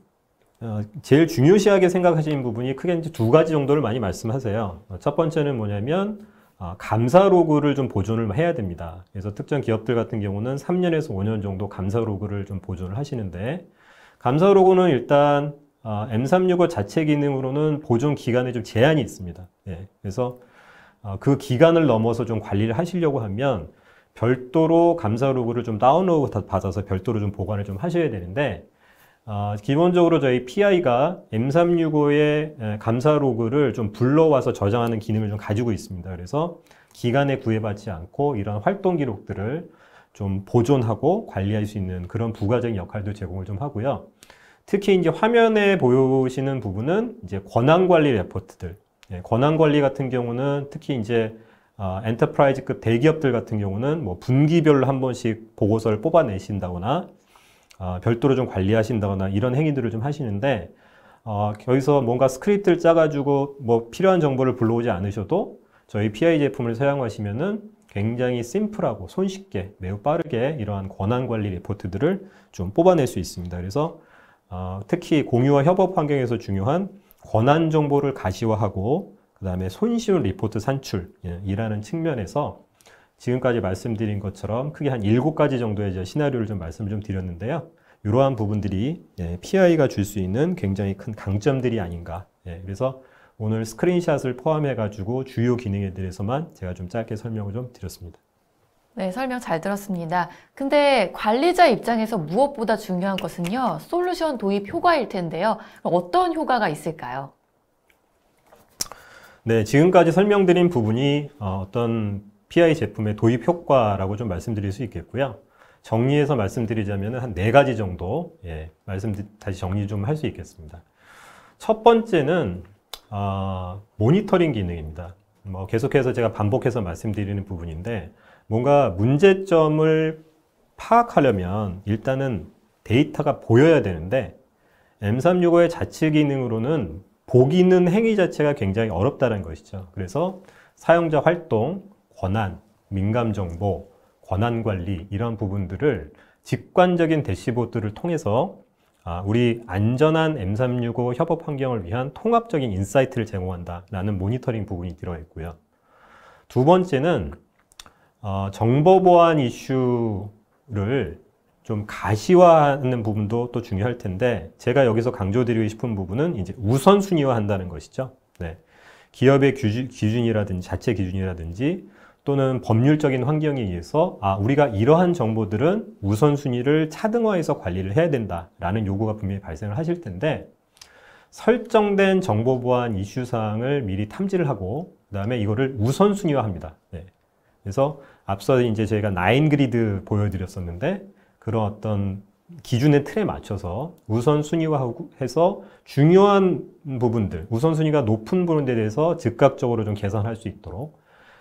어, 제일 중요시하게 생각하시는 부분이 크게 이제 두 가지 정도를 많이 말씀하세요. 어, 첫 번째는 뭐냐면 어, 감사 로그를 좀 보존을 해야 됩니다. 그래서 특정 기업들 같은 경우는 3년에서 5년 정도 감사 로그를 좀 보존을 하시는데 감사로고는 일단 아, M365 자체 기능으로는 보존 기간에 좀 제한이 있습니다. 예, 그래서 아, 그 기간을 넘어서 좀 관리를 하시려고 하면 별도로 감사 로그를 좀 다운로드 받아서 별도로 좀 보관을 좀 하셔야 되는데 어, 기본적으로 저희 PI가 M365의 감사 로그를 좀 불러와서 저장하는 기능을 좀 가지고 있습니다. 그래서 기간에 구애받지 않고 이러 활동 기록들을 좀 보존하고 관리할 수 있는 그런 부가적인 역할도 제공을 좀 하고요. 특히 이제 화면에 보시는 부분은 이제 권한 관리 레포트들. 예, 권한 관리 같은 경우는 특히 이제 어, 엔터프라이즈급 대기업들 같은 경우는 뭐 분기별로 한 번씩 보고서를 뽑아내신다거나 어, 별도로 좀 관리하신다거나 이런 행위들을 좀 하시는데 어, 아, 여기서 뭔가 스크립트를 짜가지고 뭐 필요한 정보를 불러오지 않으셔도 저희 PI 제품을 사용하시면은 굉장히 심플하고 손쉽게 매우 빠르게 이러한 권한 관리 리포트들을 좀 뽑아낼 수 있습니다. 그래서 어, 특히 공유와 협업 환경에서 중요한 권한 정보를 가시화하고 그 다음에 손쉬운 리포트 산출이라는 예, 측면에서 지금까지 말씀드린 것처럼 크게 한 7가지 정도의 시나리오를 좀 말씀을 좀 드렸는데요. 이러한 부분들이 예, PI가 줄 수 있는 굉장히 큰 강점들이 아닌가. 예, 그래서 오늘 스크린샷을 포함해가지고 주요 기능에 대해서만 제가 좀 짧게 설명을 좀 드렸습니다. 네, 설명 잘 들었습니다. 근데 관리자 입장에서 무엇보다 중요한 것은요, 솔루션 도입 효과일 텐데요. 어떤 효과가 있을까요? 네, 지금까지 설명드린 부분이 어, 어떤 PI 제품의 도입 효과라고 좀 말씀드릴 수 있겠고요. 정리해서 말씀드리자면 한 네 가지 정도 예, 말씀 다시 정리 좀 할 수 있겠습니다. 첫 번째는 어, 모니터링 기능입니다. 뭐 계속해서 제가 반복해서 말씀드리는 부분인데 뭔가 문제점을 파악하려면 일단은 데이터가 보여야 되는데 M365의 자체 기능으로는 보기는 행위 자체가 굉장히 어렵다는 것이죠. 그래서 사용자 활동, 권한, 민감 정보, 권한 관리 이런 부분들을 직관적인 대시보드를 통해서 아, 우리 안전한 M365 협업 환경을 위한 통합적인 인사이트를 제공한다라는 모니터링 부분이 들어있고요. 두 번째는 어, 정보 보안 이슈를 좀 가시화하는 부분도 또 중요할 텐데 제가 여기서 강조드리고 싶은 부분은 이제 우선순위화한다는 것이죠. 네. 기업의 규주, 기준이라든지 자체 기준이라든지 또는 법률적인 환경에 의해서 아 우리가 이러한 정보들은 우선순위를 차등화해서 관리를 해야 된다라는 요구가 분명히 발생을 하실 텐데 설정된 정보보안 이슈 사항을 미리 탐지를 하고 그 다음에 이거를 우선순위화합니다. 네. 그래서 앞서 이제 저가 나인 그리드 보여드렸었는데 그런 어떤 기준의 틀에 맞춰서 우선순위화 해서 중요한 부분들, 우선순위가 높은 부분에 대해서 즉각적으로 좀 개선할 수 있도록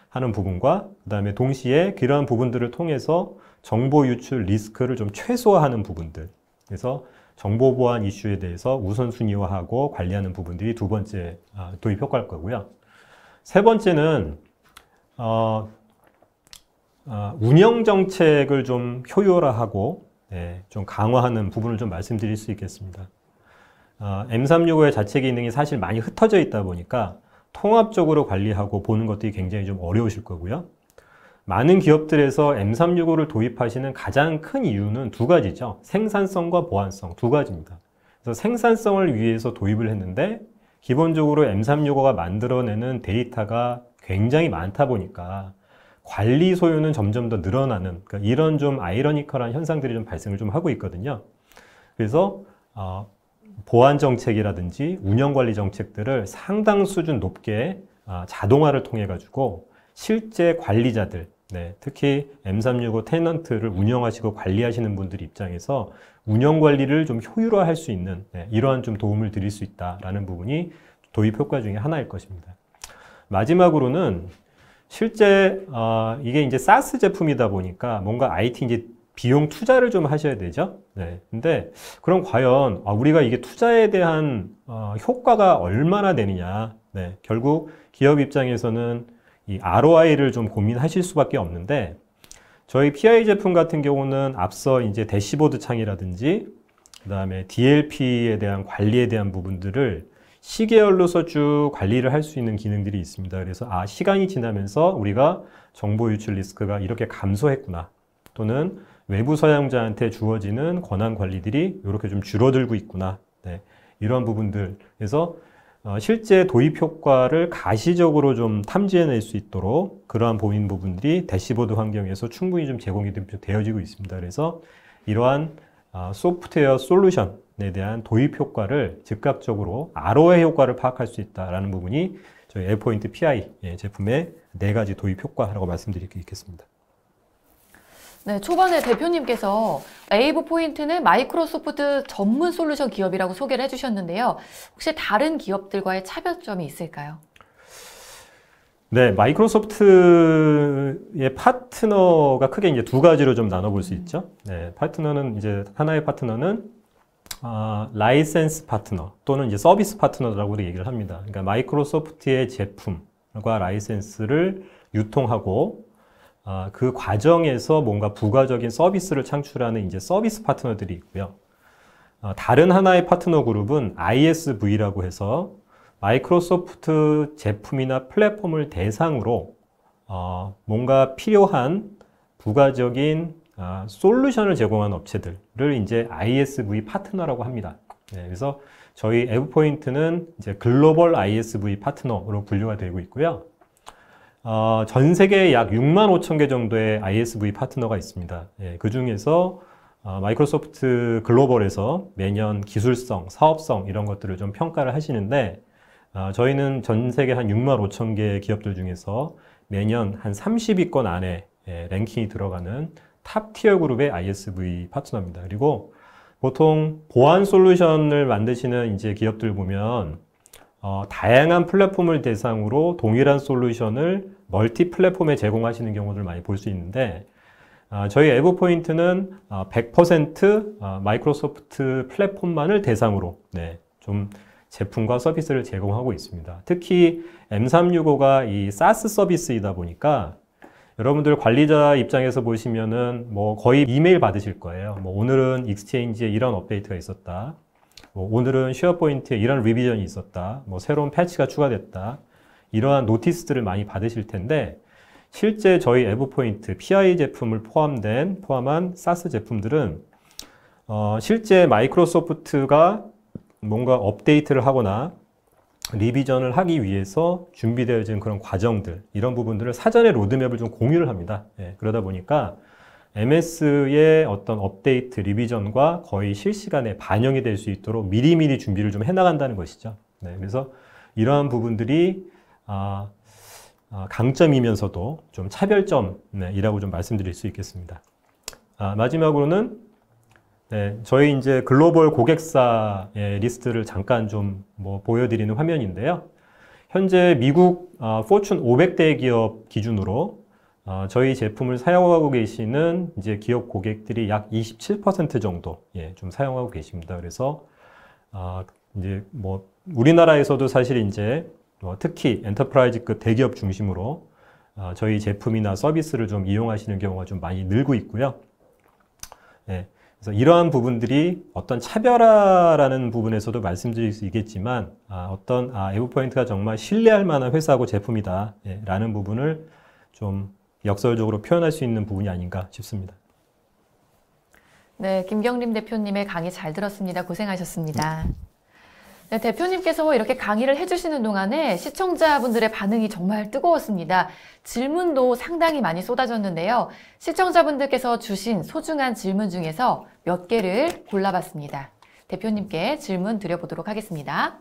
하는 부분과 그 다음에 동시에 그러한 부분들을 통해서 정보 유출 리스크를 좀 최소화하는 부분들 그래서 정보 보안 이슈에 대해서 우선순위화하고 관리하는 부분들이 두 번째 아, 도입 효과일 거고요. 세 번째는 어, 아, 운영 정책을 좀 효율화하고 네, 좀 강화하는 부분을 좀 말씀드릴 수 있겠습니다. 아, M365의 자체 기능이 사실 많이 흩어져 있다 보니까 통합적으로 관리하고 보는 것들이 굉장히 좀 어려우실 거고요. 많은 기업들에서 M365를 도입하시는 가장 큰 이유는 두 가지죠. 생산성과 보안성 두 가지입니다. 그래서 생산성을 위해서 도입을 했는데 기본적으로 M365가 만들어내는 데이터가 굉장히 많다 보니까 관리 소유는 점점 더 늘어나는 그러니까 이런 좀 아이러니컬한 현상들이 좀 발생을 좀 하고 있거든요. 그래서 어, 보안 정책이라든지 운영 관리 정책들을 상당 수준 높게 어, 자동화를 통해 가지고 실제 관리자들 네, 특히 M365 테넌트를 운영하시고 관리하시는 분들 입장에서 운영 관리를 좀 효율화할 수 있는 네, 이러한 좀 도움을 드릴 수 있다라는 부분이 도입 효과 중에 하나일 것입니다. 마지막으로는 실제 어, 이게 이제 사스 제품이다 보니까 뭔가 IT 이제 비용 투자를 좀 하셔야 되죠. 네. 근데 그럼 과연 아, 우리가 이게 투자에 대한 어, 효과가 얼마나 되느냐. 네. 결국 기업 입장에서는 이 ROI를 좀 고민하실 수밖에 없는데 저희 PI 제품 같은 경우는 앞서 이제 대시보드 창이라든지 그 다음에 DLP에 대한 관리에 대한 부분들을 시계열로서 쭉 관리를 할 수 있는 기능들이 있습니다. 그래서 아 시간이 지나면서 우리가 정보 유출 리스크가 이렇게 감소했구나 또는 외부 사용자한테 주어지는 권한 관리들이 이렇게 좀 줄어들고 있구나 네, 이런 부분들 에서 어, 실제 도입 효과를 가시적으로 좀 탐지해낼 수 있도록 그러한 보인 부분들이 대시보드 환경에서 충분히 좀 제공이 되어지고 있습니다. 그래서 이러한 어, 소프트웨어 솔루션 에 대한 도입 효과를 즉각적으로 RO의 효과를 파악할 수 있다라는 부분이 저희 L포인트 PI 제품의 네 가지 도입 효과라고 말씀드릴 게 있겠습니다. 네, 초반에 대표님께서 에이브 포인트는 마이크로소프트 전문 솔루션 기업이라고 소개를 해주셨는데요. 혹시 다른 기업들과의 차별점이 있을까요? 네, 마이크로소프트의 파트너가 크게 이제 두 가지로 좀 나눠볼 수 있죠. 네, 파트너는 이제 하나의 파트너는 아, 라이센스 파트너 또는 이제 서비스 파트너라고 얘기를 합니다. 그러니까 마이크로소프트의 제품과 라이센스를 유통하고 아, 그 과정에서 뭔가 부가적인 서비스를 창출하는 이제 서비스 파트너들이 있고요. 아, 다른 하나의 파트너 그룹은 ISV라고 해서 마이크로소프트 제품이나 플랫폼을 대상으로 어, 뭔가 필요한 부가적인 아, 솔루션을 제공한 업체들을 이제 ISV 파트너라고 합니다. 네, 그래서 저희 에브포인트는 이제 글로벌 ISV 파트너로 분류가 되고 있고요. 어, 전세계약 6만 5천 개 정도의 ISV 파트너가 있습니다. 예, 그 중에서 어, 마이크로소프트 글로벌에서 매년 기술성, 사업성 이런 것들을 좀 평가를 하시는데 어, 저희는 전 세계 한 6만 5천 개 기업들 중에서 매년 한 30위권 안에 예, 랭킹이 들어가는 탑티어 그룹의 ISV 파트너입니다. 그리고 보통 보안 솔루션을 만드시는 이제 기업들 보면 어, 다양한 플랫폼을 대상으로 동일한 솔루션을 멀티 플랫폼에 제공하시는 경우를 많이 볼 수 있는데 어, 저희 에버포인트는 어, 100% 어, 마이크로소프트 플랫폼만을 대상으로 네, 좀 제품과 서비스를 제공하고 있습니다. 특히 M365가 이 SaaS 서비스이다 보니까 여러분들 관리자 입장에서 보시면은 뭐 거의 이메일 받으실 거예요. 뭐 오늘은 익스체인지에 이런 업데이트가 있었다. 뭐 오늘은 쉐어포인트에 이런 리비전이 있었다. 뭐 새로운 패치가 추가됐다. 이러한 노티스들을 많이 받으실 텐데 실제 저희 에브포인트 PI 제품을 포함된 포함한 사스 제품들은 어, 실제 마이크로소프트가 뭔가 업데이트를 하거나 리비전을 하기 위해서 준비되어진 그런 과정들 이런 부분들을 사전에 로드맵을 좀 공유를 합니다. 예, 그러다 보니까 MS의 어떤 업데이트 리비전과 거의 실시간에 반영이 될 수 있도록 미리미리 준비를 좀 해나간다는 것이죠. 네, 그래서 이러한 부분들이 아, 아, 강점이면서도 좀 차별점이라고 좀 말씀드릴 수 있겠습니다. 아, 마지막으로는 네, 저희 이제 글로벌 고객사 리스트를 잠깐 좀 뭐 보여드리는 화면인데요. 현재 미국 어, 포춘 500대 기업 기준으로 어, 저희 제품을 사용하고 계시는 이제 기업 고객들이 약 27% 정도 예, 좀 사용하고 계십니다. 그래서 어, 이제 뭐 우리나라에서도 사실 이제 뭐 특히 엔터프라이즈급 그 대기업 중심으로 어, 저희 제품이나 서비스를 좀 이용하시는 경우가 좀 많이 늘고 있고요. 예, 그래서 이러한 부분들이 어떤 차별화라는 부분에서도 말씀드릴 수 있겠지만 아, 어떤 아, 에브포인트가 정말 신뢰할 만한 회사고 제품이다 예, 라는 부분을 좀 역설적으로 표현할 수 있는 부분이 아닌가 싶습니다. 네, 김경림 대표님의 강의 잘 들었습니다. 고생하셨습니다. 네. 네, 대표님께서 뭐 이렇게 강의를 해주시는 동안에 시청자분들의 반응이 정말 뜨거웠습니다. 질문도 상당히 많이 쏟아졌는데요. 시청자분들께서 주신 소중한 질문 중에서 몇 개를 골라봤습니다. 대표님께 질문 드려보도록 하겠습니다.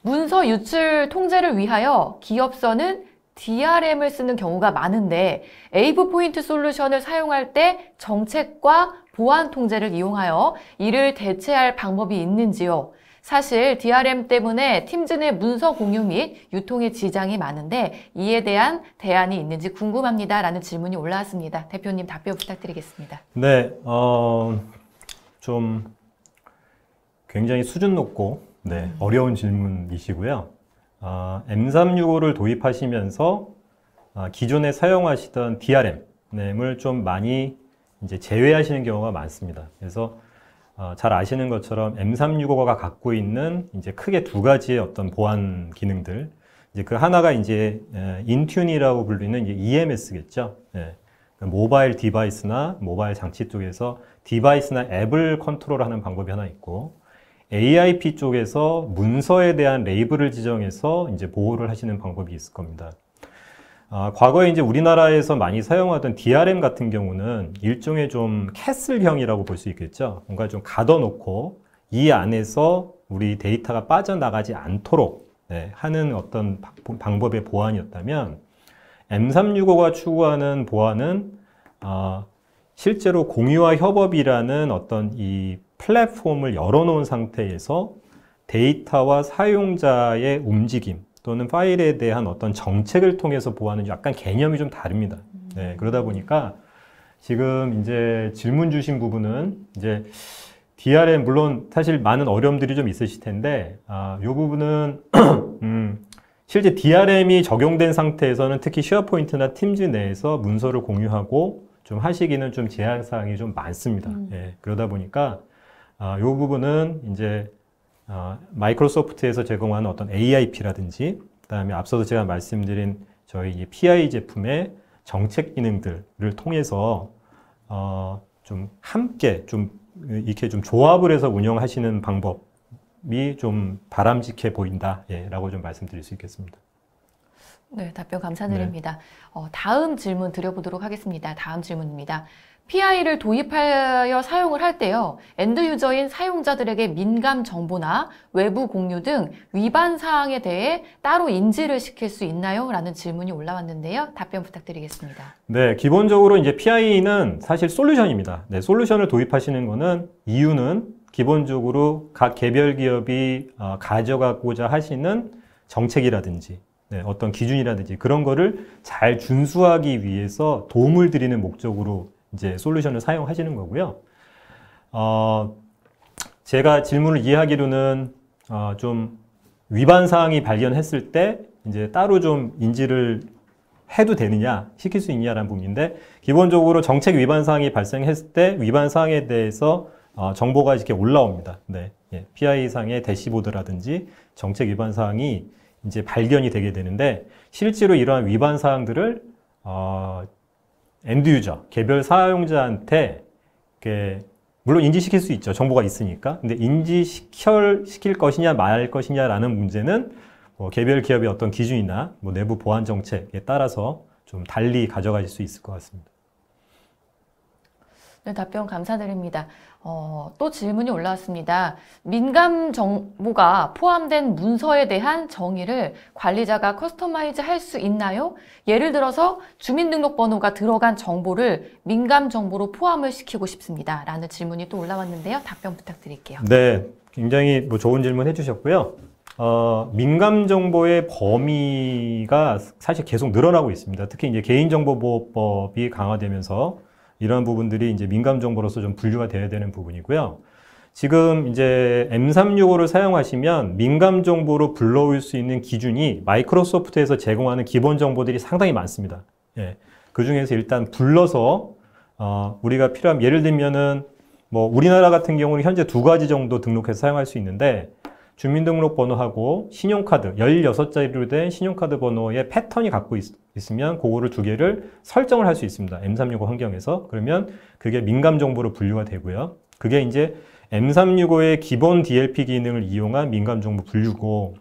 문서 유출 통제를 위하여 기업서는 DRM을 쓰는 경우가 많은데 에이브 포인트 솔루션을 사용할 때 정책과 보안 통제를 이용하여 이를 대체할 방법이 있는지요? 사실 DRM 때문에 팀즌의 문서 공유 및 유통에 지장이 많은데 이에 대한 대안이 있는지 궁금합니다. 라는 질문이 올라왔습니다. 대표님 답변 부탁드리겠습니다. 네, 어, 좀 굉장히 수준 높고 네, 음. 어려운 질문이시고요. 아, 어, M365를 도입하시면서 아, 기존에 사용하시던 DRM을 좀 많이 이제 제외하시는 경우가 많습니다. 그래서 어, 잘 아시는 것처럼 M365가 갖고 있는 이제 크게 두 가지의 어떤 보안 기능들 이제 그 하나가 이제 인튠이라고 불리는 EMS겠죠. 예. 그러니까 모바일 디바이스나 모바일 장치 쪽에서 디바이스나 앱을 컨트롤하는 방법이 하나 있고 AIP 쪽에서 문서에 대한 레이블을 지정해서 이제 보호를 하시는 방법이 있을 겁니다. 아, 과거에 이제 우리나라에서 많이 사용하던 DRM 같은 경우는 일종의 좀 캐슬형이라고 볼 수 있겠죠. 뭔가 좀 가둬놓고 이 안에서 우리 데이터가 빠져나가지 않도록 네, 하는 어떤 방법의 보안이었다면 M365가 추구하는 보안은 어, 실제로 공유와 협업이라는 어떤 이 플랫폼을 열어놓은 상태에서 데이터와 사용자의 움직임 또는 파일에 대한 어떤 정책을 통해서 보하는 약간 개념이 좀 다릅니다. 네, 그러다 보니까 지금 이제 질문 주신 부분은 이제 DRM 물론 사실 많은 어려움들이 좀 있으실 텐데 아, 요 부분은 음, 실제 DRM이 적용된 상태에서는 특히 쉐어포인트나 팀즈 내에서 문서를 공유하고 좀 하시기는 좀 제한 사항이 좀 많습니다. 음. 예, 그러다 보니까 아, 요 부분은 이제 어, 마이크로소프트에서 제공하는 어떤 AIP라든지 그다음에 앞서도 제가 말씀드린 저희 PI 제품의 정책 기능들을 통해서 어, 좀 함께 좀 이렇게 좀 조합을 해서 운영하시는 방법이 좀 바람직해 보인다라고 예, 좀 말씀드릴 수 있겠습니다. 네, 답변 감사드립니다. 네. 어, 다음 질문 드려보도록 하겠습니다. 다음 질문입니다. PI를 도입하여 사용을 할 때요. 엔드 유저인 사용자들에게 민감 정보나 외부 공유 등 위반 사항에 대해 따로 인지를 시킬 수 있나요? 라는 질문이 올라왔는데요. 답변 부탁드리겠습니다. 네, 기본적으로 이제 PI는 사실 솔루션입니다. 네, 솔루션을 도입하시는 거는 이유는 기본적으로 각 개별 기업이 어, 가져가고자 하시는 정책이라든지 네, 어떤 기준이라든지 그런 거를 잘 준수하기 위해서 도움을 드리는 목적으로 이제 솔루션을 사용하시는 거고요. 어, 제가 질문을 이해하기로는 어, 좀 위반 사항이 발견했을 때 이제 따로 좀 인지를 해도 되느냐, 시킬 수있냐라는 부분인데 기본적으로 정책 위반 사항이 발생했을 때 위반 사항에 대해서 어, 정보가 이렇게 올라옵니다. 네, 예, PI상의 대시보드라든지 정책 위반 사항이 이제 발견이 되게 되는데 실제로 이러한 위반 사항들을 어, 엔드 유저, 개별 사용자한테 물론 인지시킬 수 있죠. 정보가 있으니까. 근데 인지시킬 것이냐 말 것이냐라는 문제는 뭐 개별 기업의 어떤 기준이나 뭐 내부 보안 정책에 따라서 좀 달리 가져가실 수 있을 것 같습니다. 네, 답변 감사드립니다. 어, 또 질문이 올라왔습니다. 민감 정보가 포함된 문서에 대한 정의를 관리자가 커스터마이즈 할 수 있나요? 예를 들어서 주민등록번호가 들어간 정보를 민감 정보로 포함을 시키고 싶습니다. 라는 질문이 또 올라왔는데요. 답변 부탁드릴게요. 네. 굉장히 뭐 좋은 질문 해주셨고요. 어, 민감 정보의 범위가 사실 계속 늘어나고 있습니다. 특히 이제 개인정보보호법이 강화되면서 이러한 부분들이 이제 민감 정보로서 좀 분류가 되어야 되는 부분이고요. 지금 이제 M365를 사용하시면 민감 정보로 불러올 수 있는 기준이 마이크로소프트에서 제공하는 기본 정보들이 상당히 많습니다. 예. 그 중에서 일단 불러서 어, 우리가 필요한 예를 들면은 뭐 우리나라 같은 경우는 현재 두 가지 정도 등록해서 사용할 수 있는데 주민등록번호하고 신용카드 16자리로 된 신용카드 번호의 패턴이 갖고 있, 으면 그거를 두 개를 설정을 할 수 있습니다. M365 환경에서 그러면 그게 민감 정보로 분류가 되고요. 그게 이제 M365의 기본 DLP 기능을 이용한 민감 정보 분류고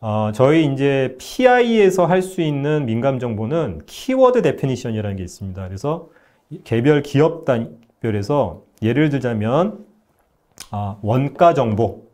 어, 저희 이제 PI에서 할 수 있는 민감 정보는 키워드 데피니션이라는 게 있습니다. 그래서 개별 기업 단별에서 예를 들자면 아, 원가 정보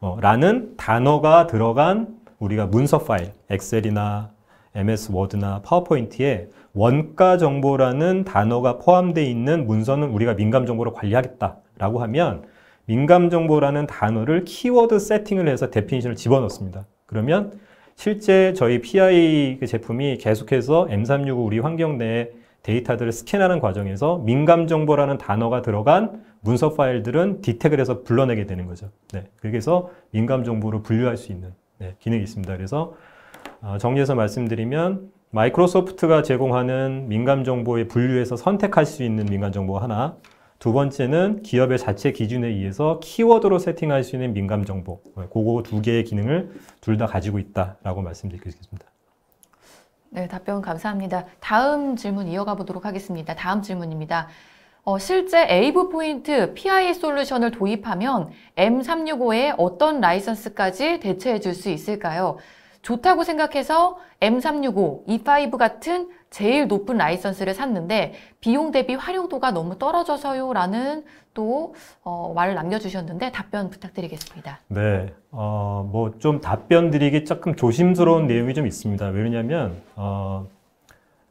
어, 라는 단어가 들어간 우리가 문서 파일, 엑셀이나 MS 워드나 파워포인트에 원가 정보라는 단어가 포함되어 있는 문서는 우리가 민감 정보로 관리하겠다라고 하면 민감 정보라는 단어를 키워드 세팅을 해서 데피니션을 집어넣습니다. 그러면 실제 저희 PI 그 제품이 계속해서 M365 우리 환경 내에 데이터들을 스캔하는 과정에서 민감 정보라는 단어가 들어간 문서 파일들은 디텍을 해서 불러내게 되는 거죠. 네. 그래서 민감 정보를 분류할 수 있는 네, 기능이 있습니다. 그래서 어, 정리해서 말씀드리면 마이크로소프트가 제공하는 민감 정보의 분류에서 선택할 수 있는 민감 정보 하나 두 번째는 기업의 자체 기준에 의해서 키워드로 세팅할 수 있는 민감 정보 네, 그거 두 개의 기능을 둘 다 가지고 있다라고 말씀드리겠습니다. 네, 답변 감사합니다. 다음 질문 이어가 보도록 하겠습니다. 다음 질문입니다. 어, 실제 에이브 포인트 PI 솔루션을 도입하면 m 3 6 5에 어떤 라이선스까지 대체해 줄 수 있을까요? 좋다고 생각해서 M365, E5 같은 제일 높은 라이선스를 샀는데 비용 대비 활용도가 너무 떨어져서요 라는 또 어, 말을 남겨주셨는데 답변 부탁드리겠습니다. 네, 어, 뭐 좀 답변 드리기 조금 조심스러운 내용이 좀 있습니다. 왜냐하면 어,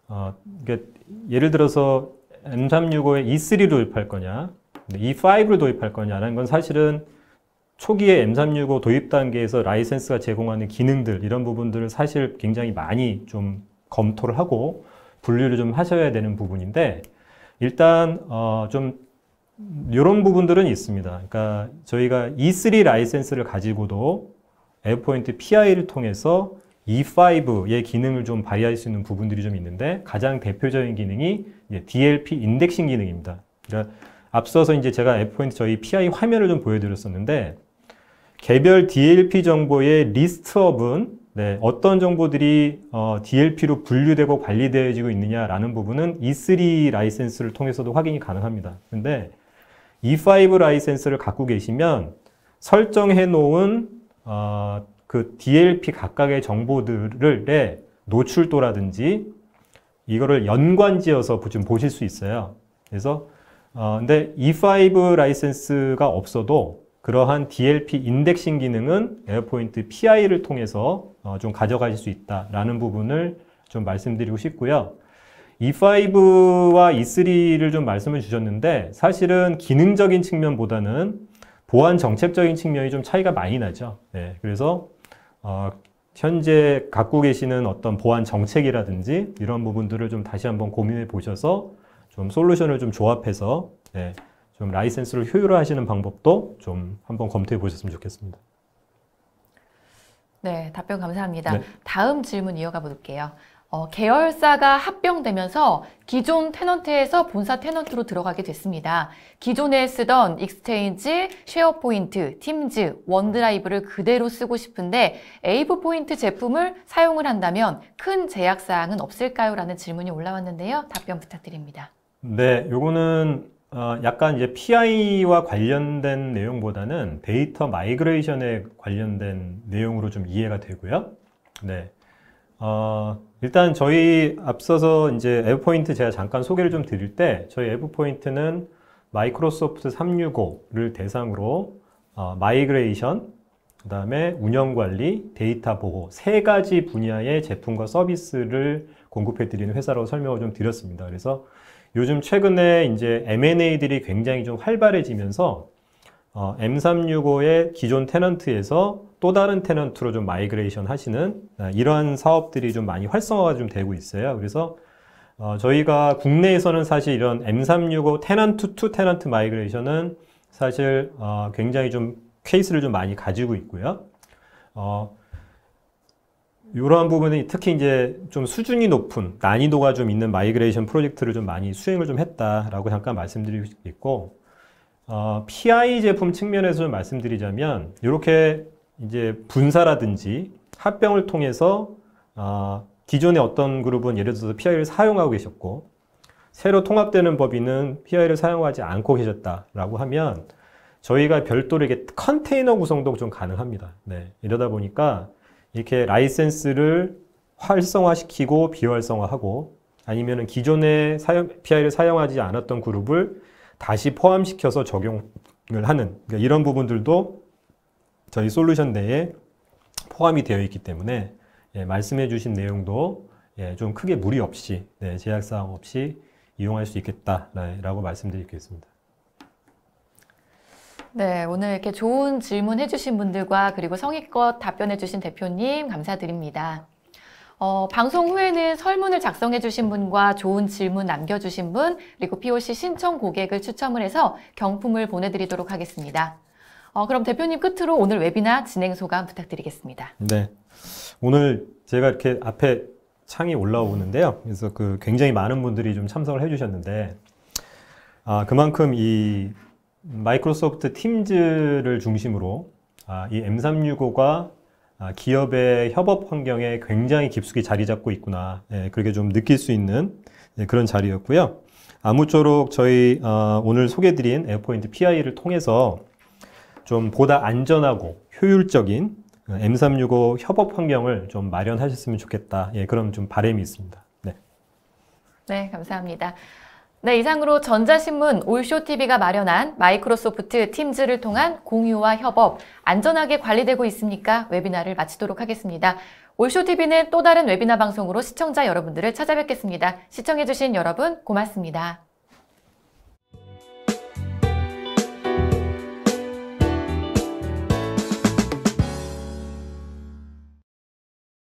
어, 그러니까 예를 들어서 M365에 E3를 도입할 거냐, E5를 도입할 거냐라는 건 사실은 초기에 M365 도입 단계에서 라이센스가 제공하는 기능들 이런 부분들을 사실 굉장히 많이 좀 검토를 하고 분류를 좀 하셔야 되는 부분인데 일단 어좀 이런 부분들은 있습니다. 그러니까 저희가 E3 라이센스를 가지고도 에어포인트 PI를 통해서 E5의 기능을 좀 발휘할 수 있는 부분들이 좀 있는데 가장 대표적인 기능이 예, DLP 인덱싱 기능입니다. 그러니까 앞서서 이제 제가 F포인트 저희 PI 화면을 좀 보여드렸었는데 개별 DLP 정보의 리스트업은 네, 어떤 정보들이 어, DLP로 분류되고 관리되어지고 있느냐라는 부분은 E3 라이센스를 통해서도 확인이 가능합니다. 근데 E5 라이센스를 갖고 계시면 설정해 놓은 어, 그 DLP 각각의 정보들의 노출도라든지 이거를 연관지어서 좀 보실 수 있어요. 그래서 어, 근데 E5 라이센스가 없어도 그러한 DLP 인덱싱 기능은 에어포인트 PI를 통해서 어, 좀 가져가실 수 있다라는 부분을 좀 말씀드리고 싶고요. E5와 E3를 좀 말씀을 주셨는데 사실은 기능적인 측면보다는 보안 정책적인 측면이 좀 차이가 많이 나죠. 네, 그래서 어, 현재 갖고 계시는 어떤 보안 정책이라든지 이런 부분들을 좀 다시 한번 고민해 보셔서 좀 솔루션을 좀 조합해서 네, 좀 라이센스를 효율화하시는 방법도 좀 한번 검토해 보셨으면 좋겠습니다. 네, 답변 감사합니다. 네. 다음 질문 이어가 볼게요. 어, 계열사가 합병되면서 기존 테넌트에서 본사 테넌트로 들어가게 됐습니다. 기존에 쓰던 익스테인지 쉐어포인트, 팀즈, 원드라이브를 그대로 쓰고 싶은데 에이브포인트 제품을 사용을 한다면 큰 제약사항은 없을까요? 라는 질문이 올라왔는데요. 답변 부탁드립니다. 네, 요거는 어, 약간 이제 PI와 관련된 내용보다는 데이터 마이그레이션에 관련된 내용으로 좀 이해가 되고요. 네. 어, 일단 저희 앞서서 이제 에브포인트 제가 잠깐 소개를 좀 드릴 때 저희 에브포인트는 마이크로소프트 365를 대상으로 어, 마이그레이션, 그 다음에 운영관리, 데이터 보호 세 가지 분야의 제품과 서비스를 공급해드리는 회사라고 설명을 좀 드렸습니다. 그래서 요즘 최근에 이제 M&A들이 굉장히 좀 활발해지면서 어, M365의 기존 테넌트에서 또 다른 테넌트로 좀 마이그레이션 하시는 아, 이러한 사업들이 좀 많이 활성화가 좀 되고 있어요. 그래서 어, 저희가 국내에서는 사실 이런 M365 테넌트 투 테넌트 마이그레이션은 사실 어, 굉장히 좀 케이스를 좀 많이 가지고 있고요. 어, 이러한 부분이 특히 이제 좀 수준이 높은 난이도가 좀 있는 마이그레이션 프로젝트를 좀 많이 수행을 좀 했다라고 잠깐 말씀드리고 있고 어, PI 제품 측면에서 좀 말씀드리자면 이렇게 이제 분사라든지 합병을 통해서 아, 기존의 어떤 그룹은 예를 들어서 PI를 사용하고 계셨고 새로 통합되는 법인은 PI를 사용하지 않고 계셨다라고 하면 저희가 별도로 이게 컨테이너 구성도 좀 가능합니다. 네. 이러다 보니까 이렇게 라이센스를 활성화시키고 비활성화하고 아니면 기존의 사용, PI를 사용하지 않았던 그룹을 다시 포함시켜서 적용을 하는 그러니까 이런 부분들도 저희 솔루션 내에 포함이 되어 있기 때문에 예, 말씀해 주신 내용도 예, 좀 크게 무리 없이 네, 제약사항 없이 이용할 수 있겠다라고 말씀드리겠습니다. 네, 오늘 이렇게 좋은 질문 해주신 분들과 그리고 성의껏 답변해주신 대표님 감사드립니다. 어, 방송 후에는 설문을 작성해주신 분과 좋은 질문 남겨주신 분, 그리고 POC 신청 고객을 추첨을 해서 경품을 보내드리도록 하겠습니다. 어, 그럼 대표님 끝으로 오늘 웨비나 진행 소감 부탁드리겠습니다. 네. 오늘 제가 이렇게 앞에 창이 올라오는데요. 그래서 그 굉장히 많은 분들이 좀 참석을 해주셨는데, 아, 그만큼 이 마이크로소프트 팀즈를 중심으로 아, 이 M365가 아, 기업의 협업 환경에 굉장히 깊숙이 자리 잡고 있구나. 예, 그렇게 좀 느낄 수 있는 예, 그런 자리였고요. 아무쪼록 저희 어, 오늘 소개드린 에어포인트 PI를 통해서 좀 보다 안전하고 효율적인 M365 협업 환경을 좀 마련하셨으면 좋겠다. 예, 그런 좀 바람이 있습니다. 네. 네, 감사합니다. 네, 이상으로 전자신문 올쇼TV가 마련한 마이크로소프트 팀즈를 통한 공유와 협업, 안전하게 관리되고 있습니까? 웨비나를 마치도록 하겠습니다. 올쇼TV는 또 다른 웨비나 방송으로 시청자 여러분들을 찾아뵙겠습니다. 시청해주신 여러분 고맙습니다.